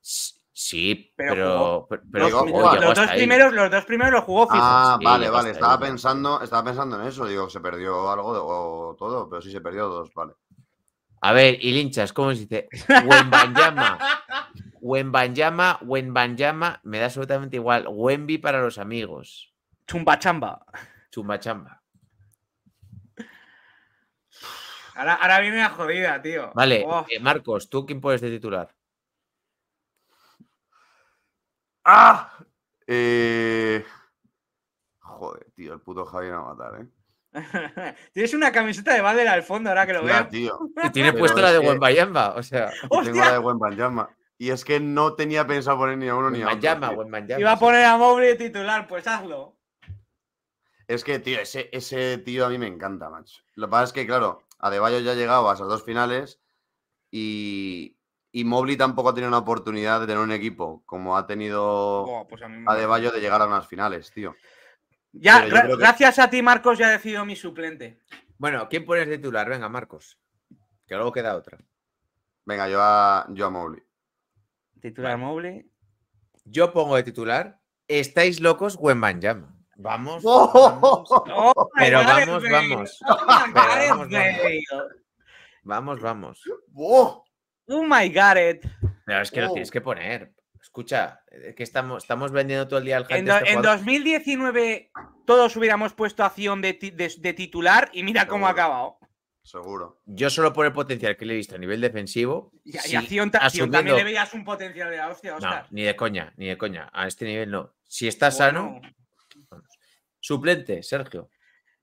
Sí, pero, los, dos primeros, los, dos primeros, jugó Ah, vale, vale. Estaba pensando, estaba pensando en eso. Digo, se perdió algo o todo, pero sí se perdió dos, vale. A ver, y linchas, ¿cómo se dice? Wenbanyama. Wenbanyama, Wenbanyama, me da absolutamente igual. Wenbi para los amigos. Chumbachamba. Chumbachamba. Ahora, viene la jodida, tío. Vale, eh, Marcos, ¿tú quién puedes de titular? ¡Ah! Eh, joder, tío, el puto Javier va a matar, ¿eh? Tienes una camiseta de Valder al fondo ahora que lo veo. tío. Y tiene puesta la de Wembayamba, o sea. Tengo la de Wembayamba. Y es que no tenía pensado poner ni a uno ni a otro. Iba a poner a Mobley titular, pues hazlo. Es que, tío, ese, ese tío a mí me encanta, macho. Lo que pasa es que, claro, Adebayo ya llegado a esas dos finales y, y Mobley tampoco ha tenido una oportunidad de tener un equipo como ha tenido pues Adebayo de llegar a unas finales, tío. Ya, gracias a ti, Marcos, ya decidido mi suplente. Bueno, ¿quién pones titular? Venga, Marcos. Que luego queda otra. Venga, yo a, yo a Mobley. Titular Mobley. Yo pongo de titular. ¿Estáis locos? en Manjama. Vamos. pero vamos, vamos. Vamos, vamos. Oh my god. es que lo tienes que poner. Escucha, que estamos, estamos vendiendo todo el día al En, este en 2019 todos hubiéramos puesto acción de, titular y mira cómo ha acabado. Seguro. Yo solo por el potencial que le he visto a nivel defensivo. Y, acción, también le veías un potencial de la hostia, ni de coña, ni de coña. A este nivel no. Si está sano, Suplente, Sergio.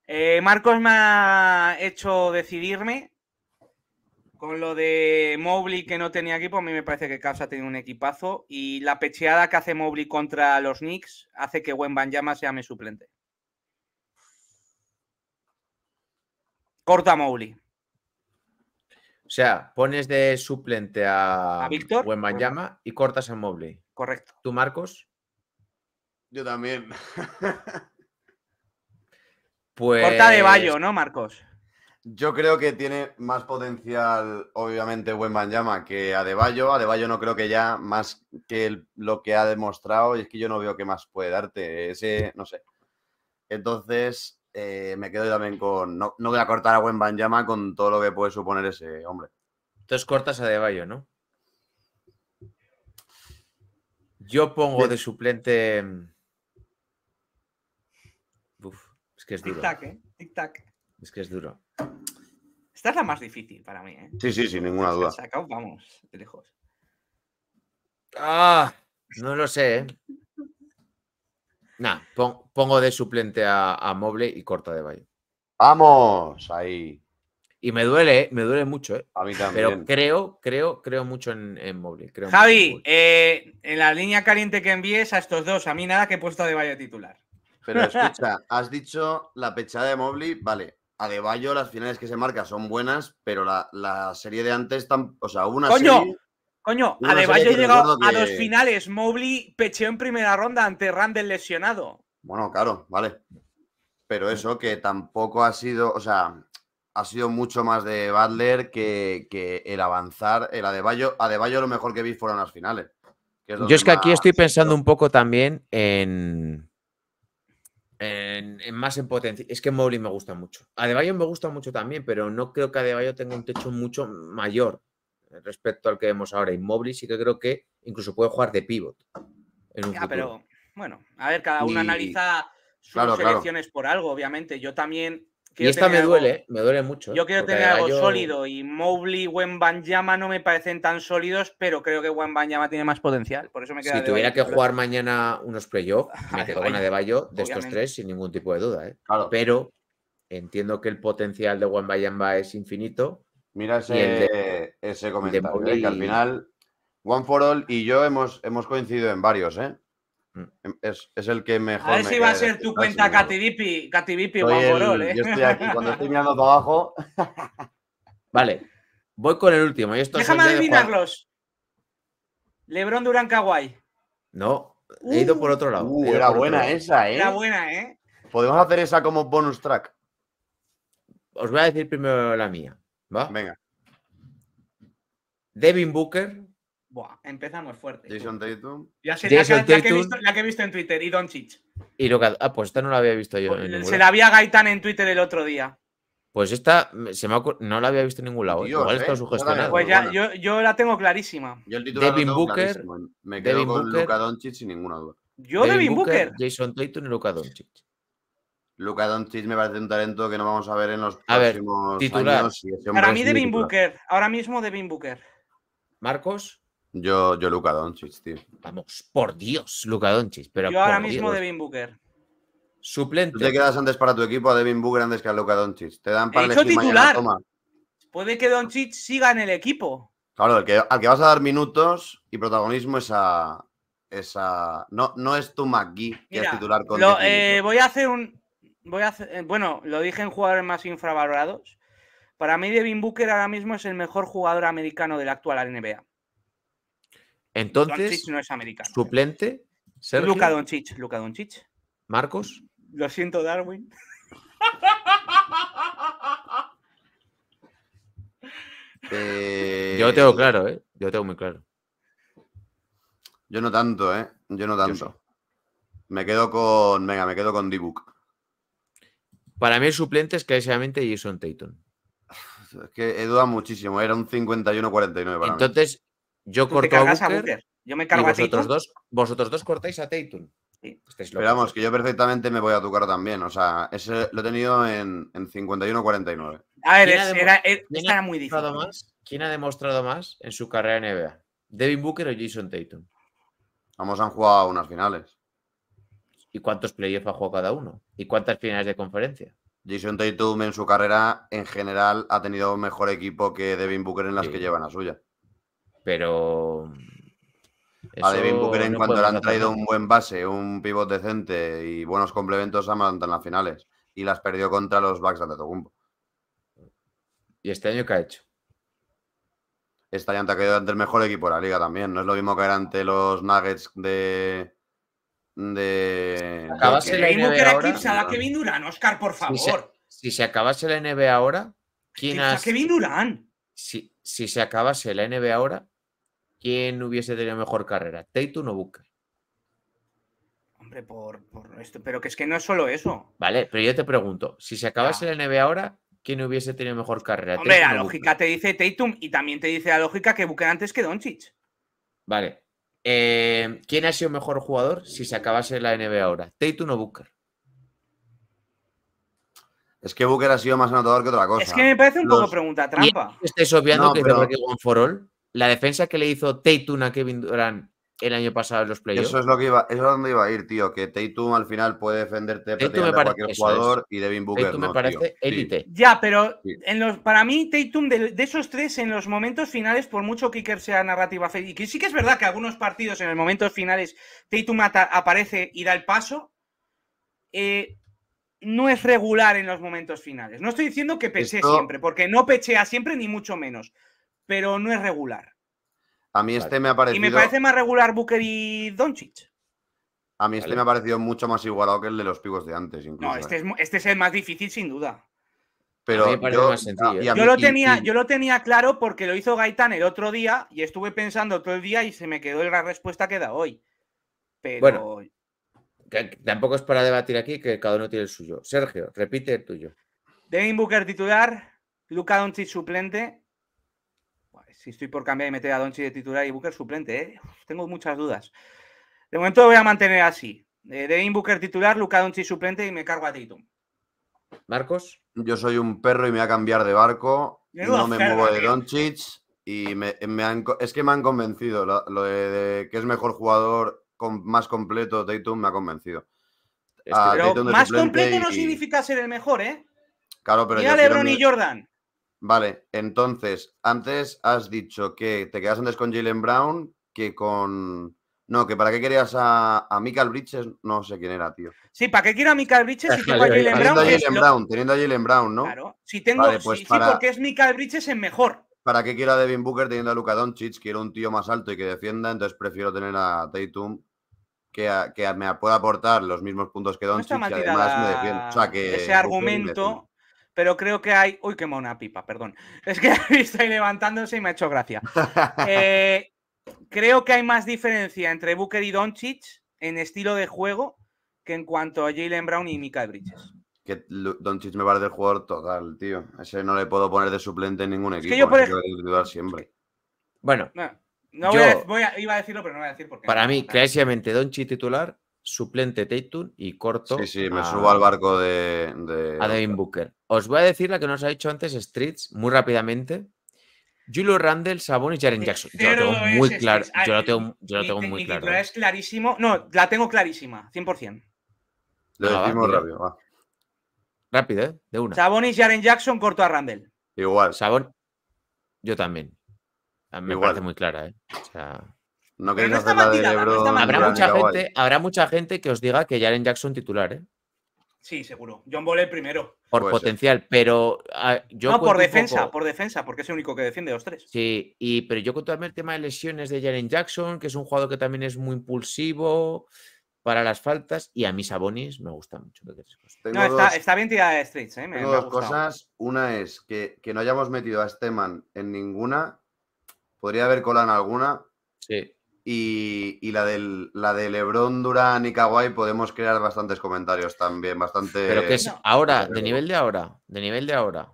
Eh, Marcos me ha hecho decidirme con lo de Mobley que no tenía equipo. A mí me parece que Casa tiene un equipazo y la pecheada que hace Mobley contra los Knicks hace que llama sea mi suplente. Corta Mobley. O sea, pones de suplente a, ¿A Víctor y cortas a Mobley. Correcto. ¿Tú, Marcos? Yo también. Corta de Bayo, ¿no, Marcos? Yo creo que tiene más potencial, obviamente, Wembanyama que Adebayo. Adebayo no creo que ya más que lo que ha demostrado. Y es que yo no veo qué más puede darte. Ese, no sé. Entonces, eh, me quedo también con. No, voy a cortar a Wembanyama con todo lo que puede suponer ese hombre. Entonces cortas a Adebayo, ¿no? Yo pongo de suplente. Mm, que es duro. tic ¿eh? Es que es duro. Esta es la más difícil para mí, ¿eh? Sí, sí, sin ninguna duda. vamos, de lejos. Ah, no lo sé, ¿eh? Nah, pongo de suplente a, Mobile y corta de Valle. ¡Vamos! Ahí. Y me duele, ¿eh? me duele mucho, A mí también. Pero creo, creo, creo mucho en, en Javi, en, la línea caliente que envíes a estos dos, a mí nada que he puesto de Valle titular. Pero escucha, has dicho la pechada de Mobley, vale. A Devallo las finales que se marca son buenas, pero la, serie de antes, tan, o sea, una ¡Coño! Coño, a De llegado a los finales. Mobley pecheó en primera ronda ante Randall lesionado. Bueno, claro, vale. Pero eso que tampoco ha sido, o sea, ha sido mucho más de Butler que, el avanzar. El Adebayo, Adebayo lo mejor que vi fueron las finales. Yo es que aquí estoy pensando un poco también en, en, más en potencia. Es que Mowgli me gusta mucho. Adebayo me gusta mucho también, pero no creo que Adebayo tenga un techo mucho mayor respecto al que vemos ahora. Y Mowgli sí que creo que incluso puede jugar de pivot. En pero bueno, a ver, cada uno analiza sus elecciones por algo, obviamente. Yo también y esta me duele, me duele mucho. Yo quiero tener algo sólido y Mobley y Yama no me parecen tan sólidos, pero creo que Yama tiene más potencial. Por eso Si tuviera que jugar mañana unos playoffs, me quedo con Adebayo de estos tres sin ningún tipo de duda. ¿eh? Pero entiendo que el potencial de Yama es infinito. Mira ese, comentario, ¿eh? al final One for All y yo hemos, hemos coincidido en varios, ¿eh? Em, es, el que mejor. A ver si va a ser tu cuenta Cativipi, Cativipi ¿eh? Yo estoy aquí, cuando estoy mirando abajo. vale, voy con el último. Y esto Déjame adivinarlos. Lebron Durán Kawhi. No, he ido por otro lado. Uh, era buena esa, ¿eh? Era buena, ¿eh? Podemos hacer esa como bonus track. Os voy a decir primero la mía, ¿va? Venga. Devin Booker empezamos fuerte. Jason Tatum. Ya sé, la, que, que he visto, que visto, en Twitter, y Doncic. Y lo ah, pues esta no la había visto yo. Pues, se la había gaitan Gaitán en Twitter el otro día. Pues esta mm, se me no la había visto en ningún lado. ¿eh? Igual está ¿eh? sugestionada. Pues ya, yo, yo, la tengo clarísima. Yo el título Devin Booker. Me quedo con Luka Doncic sin ninguna duda. Yo Devin, Booker, Jason Tatum y Luka Doncic. Luka Doncic me parece un talento que no vamos a ver en los a próximos ver, años. Para mí Devin Booker. Ahora mismo Devin Booker. Marcos. Yo, yo Luka Doncic, tío. Vamos, por Dios, Luca Doncic. Pero yo ahora mismo Devin Booker. Suplente. Tú te quedas antes para tu equipo a Devin Booker antes que a Luka Doncic. Te dan para el titular. Puede que Doncic siga en el equipo. Claro, que, al que vas a dar minutos y protagonismo es a... Esa... No, no es tu McGee que es titular eh, voy a hacer un... Voy a eh, bueno, lo dije en jugadores más infravalorados. Para mí Devin Booker ahora mismo es el mejor jugador americano de la actual NBA. Entonces, Suplente, Luca Doncic, Luca Doncic. Marcos. Lo siento, Darwin. Eh, Yo tengo claro, ¿eh? Yo tengo muy claro. Yo no tanto, ¿eh? Yo no tanto. me quedo con. Venga, me quedo con Dibuk. Para mí el suplente es claramente Jason Tayton. Es que he dudado muchísimo. Era un 51-49 para Entonces, yo corto a Booker, me cargo vosotros Dos, vosotros dos cortáis a Tatum. Sí. Esperamos, este que yo perfectamente me voy a tocar también. O sea, lo he tenido en, 51-49. A ver, era, muy difícil. Más, ¿Quién ha demostrado más en su carrera en NBA? ¿Devin Booker o Jason Tatum? Ambos han jugado unas finales. ¿Y cuántos playoffs ha jugado cada uno? ¿Y cuántas finales de conferencia? Jason Tatum en su carrera en general ha tenido mejor equipo que Devin Booker en las que llevan a suya. Pero. A Devin Booker, en cuanto le han traído un buen base, un pivot decente y buenos complementos, ha en las finales. Y las perdió contra los Bucks de Tocumbo. ¿Y este año qué ha hecho? Este año te ha caído ante el mejor equipo de la liga también. No es lo mismo caer ante los Nuggets de. de. Acabase la NBA ahora. Kevin Oscar, por favor. Si se, acabase la NBA ahora, ¿quién Kevin Si, si se acabase la NBA ahora, ¿quién hubiese tenido mejor carrera? ¿Tatum o Booker? Hombre, por, esto, pero que es que no es solo eso. Vale, pero yo te pregunto, si se acabase la NBA ahora, ¿quién hubiese tenido mejor carrera? Hombre, la lógica te dice Tatum y también te dice la lógica que Booker antes que Doncic. Vale. Eh, ¿Quién ha sido mejor jugador si se acabase la NBA ahora? ¿Tatum o Booker? Es que Booker ha sido más anotador que otra cosa. Es que me parece un poco pregunta trampa. Estáis obviando que pero... One for all? la defensa que le hizo Tatum a Kevin Durant el año pasado en los playoffs. Eso es lo que iba, eso es donde iba a ir, tío, que Tatum al final puede defenderte prácticamente a cualquier jugador y Devin Booker me parece élite. Ya, pero en los, para mí Tatum de, esos tres en los momentos finales, por mucho Kicker sea narrativa y que sí que es verdad que algunos partidos en los momentos finales Tatum aparece y da el paso, eh, no es regular en los momentos finales. No estoy diciendo que peche siempre, porque no pechea siempre ni mucho menos, pero no es regular. A mí este me ha parecido. Y me parece más regular Booker y Doncic. A mí este me ha parecido mucho más igualado que el de los pibos de antes, No, ¿eh? este, este es, el más difícil, sin duda. Pero yo, ah, sencillo. Yo, lo tenía, claro porque lo hizo Gaitán el otro día y estuve pensando todo el día y se me quedó la respuesta que da hoy. Pero. Bueno, tampoco es para debatir aquí que cada uno tiene el suyo. Sergio, repite el tuyo. Devin Booker titular, Luca Doncic suplente, si estoy por cambiar y meter a Donchi de titular y Booker suplente, ¿eh? tengo muchas dudas. De momento voy a mantener así. Eh, de Booker titular, Luca Donchi suplente y me cargo a Tatum. Marcos. Yo soy un perro y me voy a cambiar de barco. no me muevo de Donchich. y es que me han convencido. Lo, de, que es mejor jugador más completo, Tatum me ha convencido. Ah, más completo no significa ser el mejor, ¿eh? Claro, pero. Mira LeBron y Jordan. Vale, entonces, antes has dicho que te quedas antes con Jalen Brown que con. No, que para qué querías a, Mikael Michael Bridges, no sé quién era, tío. Sí, ¿para qué quiero a Michael Bridges si tengo a Jalen Brown? Teniendo a Jalen Brown, teniendo a Jalen Brown, ¿no? Claro, si tengo, pues sí, porque es Michael Bridges es mejor. ¿Para qué quiero a Devin Booker teniendo a Luka Doncic? Quiero un tío más alto y que defienda, entonces prefiero tener a Tatum que, a, que me pueda aportar los mismos puntos que Doncic, y además me defiende. O sea, que ese argumento pero creo que hay. Uy, quemó una pipa, perdón. Es que estoy levantándose y me ha hecho gracia. Eh, creo que hay más diferencia entre Booker y Doncic en estilo de juego que en cuanto a Jalen Brown y Mika Bridges. Que Doncic me vale el jugador total, tío. Ese no le puedo poner de suplente en ningún equipo. Es que yo siempre. Bueno. No, voy a, iba a decirlo, pero no voy a decir por qué. Para mí, clarísimamente, Doncic titular suplente Tatum y corto. Sí, sí, me subo al barco de, de... Booker. Os voy a decir la que nos ha dicho antes Streets, muy rápidamente. Julio Randall, Sabón y Jaren eh, Jackson. Yo lo tengo muy claro. yo lo tengo, muy es clarísimo. No, la tengo clarísima, 100%. Lo decimos rápido, Rápido, ¿eh? De una. Sabonis, Jaren Jackson, corto a Randall. Igual. Sabón. Yo también. A ah, mí me parece muy clara, ¿eh? O sea... No habrá, mucha gente, habrá mucha gente que os diga que Jalen Jackson titular, ¿eh? Sí, seguro. John Ball el primero. Por potencial, pero ah, yo. No, por defensa, por defensa, porque es el único que defiende los tres. Sí, y, pero yo con todo el tema de lesiones de Jalen Jackson, que es un jugador que también es muy impulsivo para las faltas, y a mí Sabonis me gusta mucho. No, está, bien tirada de Streets, ¿eh? dos cosas. Una es que, no hayamos metido a Steman en ninguna. Podría haber colado en alguna. Sí. Y, la, la de Lebron, Durán y Kawhi podemos crear bastantes comentarios también, bastante... Pero que es ahora, de nivel de ahora, de nivel de ahora.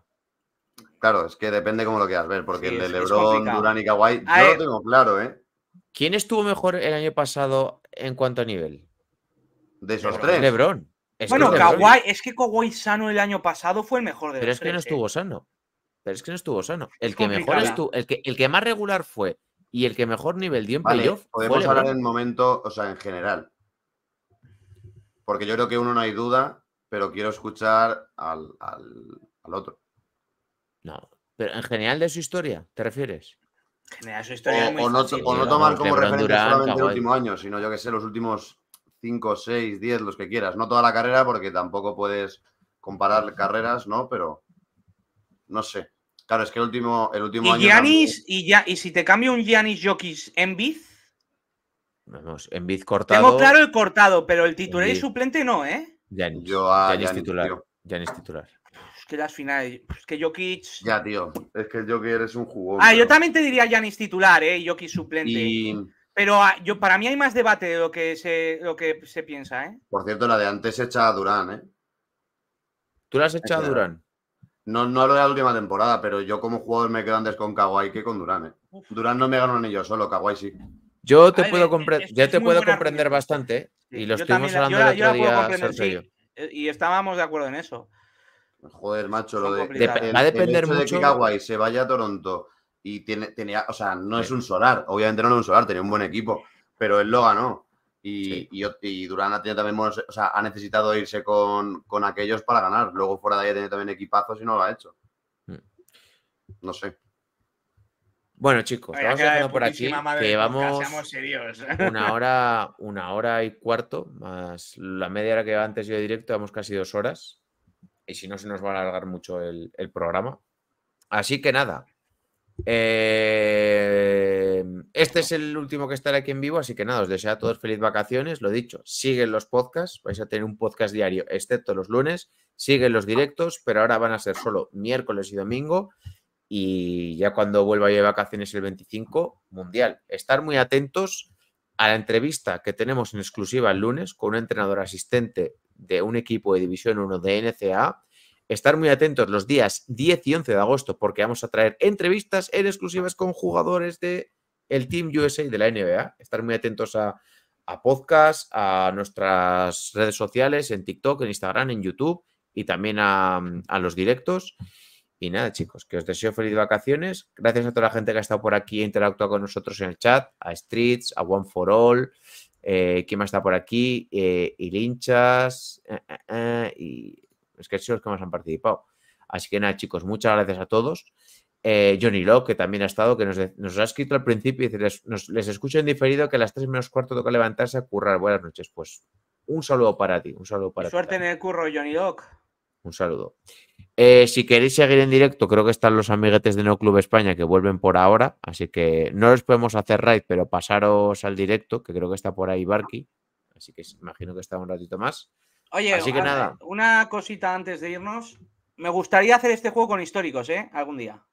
Claro, es que depende cómo lo quieras ver, porque el de Lebron, Durán y Kawhi, yo lo tengo claro, ¿eh? ¿Quién estuvo mejor el año pasado en cuanto a nivel? De esos tres. Lebron. bueno, es que Kawhi sano el año pasado fue el mejor de Pero es que no ¿eh? estuvo sano. Pero es que no estuvo sano. El que, mejor estuvo, el, que, el que más regular fue y el que mejor nivel dio en playoff. Podemos hablar en momento, o sea, en general. Porque yo creo que uno no hay duda, pero quiero escuchar al, otro. No, pero en general de su historia, ¿te refieres? o, no, tomar como referente referencia solamente el último año, sino yo que sé, los últimos 5, 6, 10, los que quieras. No toda la carrera, porque tampoco puedes comparar carreras, ¿no? Pero no sé. Claro, es que el último, el último ¿Y año. Giannis, y, ya, y si te cambio un Giannis Jokis en Biz. en Biz cortado. Tengo claro el cortado, pero el titular y suplente no, ¿eh? Giannis. titular. titular. Es que las finales. Es que Jokic. Ya, tío. Es que Jokic eres un jugador. Ah, yo también te diría Giannis titular, ¿eh? Jokic suplente. Pero ah, yo, para mí hay más debate de lo que se, lo que se piensa, ¿eh? Por cierto, la de antes hecha a Durán, ¿eh? ¿Tú la has echado a Durán? No, no hablo de la última temporada, pero yo como jugador me quedo antes con Kawhi que con Durán. ¿eh? Durán no me ganó ni yo solo, Kawhi sí. Yo te puedo, comprender yo te puedo comprender bastante y lo estuvimos hablando el otro día, Sergio. Eh, y estábamos de acuerdo en eso. Pues joder, macho, lo de, va a depender de que Kawhi se vaya a Toronto y tiene, tenía, o sea, no es un solar, obviamente no es un solar, tenía un buen equipo, pero él lo ganó. Y, y, Durán ha también ha necesitado irse con, aquellos para ganar. Luego fuera de ahí tiene también equipazos y no lo ha hecho. Mm. No sé. Bueno, chicos, vamos por aquí. llevamos una hora, una hora y cuarto, más la media hora que antes yo de directo, llevamos casi dos horas. Y si no, se nos va a alargar mucho el programa. Así que nada, eh, este es el último que estará aquí en vivo, así que nada, os deseo a todos feliz vacaciones. Lo dicho, siguen los podcasts, vais a tener un podcast diario, excepto los lunes, siguen los directos, pero ahora van a ser solo miércoles y domingo. Y ya cuando vuelva yo de vacaciones el 25, mundial. Estar muy atentos a la entrevista que tenemos en exclusiva el lunes con un entrenador asistente de un equipo de División 1 de NCA Estar muy atentos los días 10 y 11 de agosto porque vamos a traer entrevistas en exclusivas con jugadores de el Team USA y de la NBA. Estar muy atentos a, a podcast, a nuestras redes sociales, en TikTok, en Instagram, en YouTube y también a, los directos. Y nada, chicos, que os deseo feliz vacaciones. Gracias a toda la gente que ha estado por aquí e interactuado con nosotros en el chat, a Streets, a One for All, eh, ¿quién más está por aquí? Eh, eh, eh, y Linchas, y es que son los que más han participado. Así que nada, chicos, muchas gracias a todos. Eh, Johnny Locke, que también ha estado, que nos, ha escrito al principio y dice, les, escucho en diferido que a las 3 menos cuarto toca levantarse a currar. Buenas noches, pues un saludo para ti, un saludo para Suerte en el curro, Johnny Locke. Un saludo. Eh, si queréis seguir en directo, creo que están los amiguetes de No Club España que vuelven por ahora, así que no los podemos hacer raid, pero pasaros al directo, que creo que está por ahí Barky, así que imagino que está un ratito más. Oye, una cosita antes de irnos. Me gustaría hacer este juego con históricos, ¿eh? Algún día.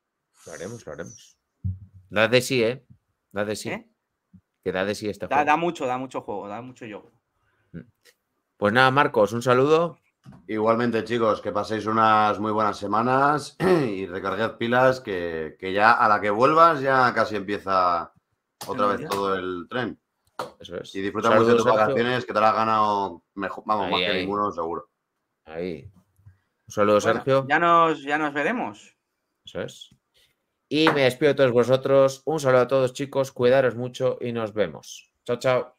Lo haremos, lo haremos. Da de sí, ¿eh? Da de sí. ¿Eh? Que da de sí este da, Da mucho, da mucho juego, da mucho yo. Mm. Pues nada, Marcos, un saludo. Igualmente, chicos, que paséis unas muy buenas semanas y recarguéis pilas, que, que ya a la que vuelvas ya casi empieza otra vez todo el tren. Si Y de tus vacaciones, que te las ha ganado mejor, vamos, más que ninguno, seguro. Ahí. Un saludo, Sergio. Ya nos, ya nos veremos. Eso es. Y me despido de todos vosotros. Un saludo a todos, chicos. Cuidaros mucho y nos vemos. Chao, chao.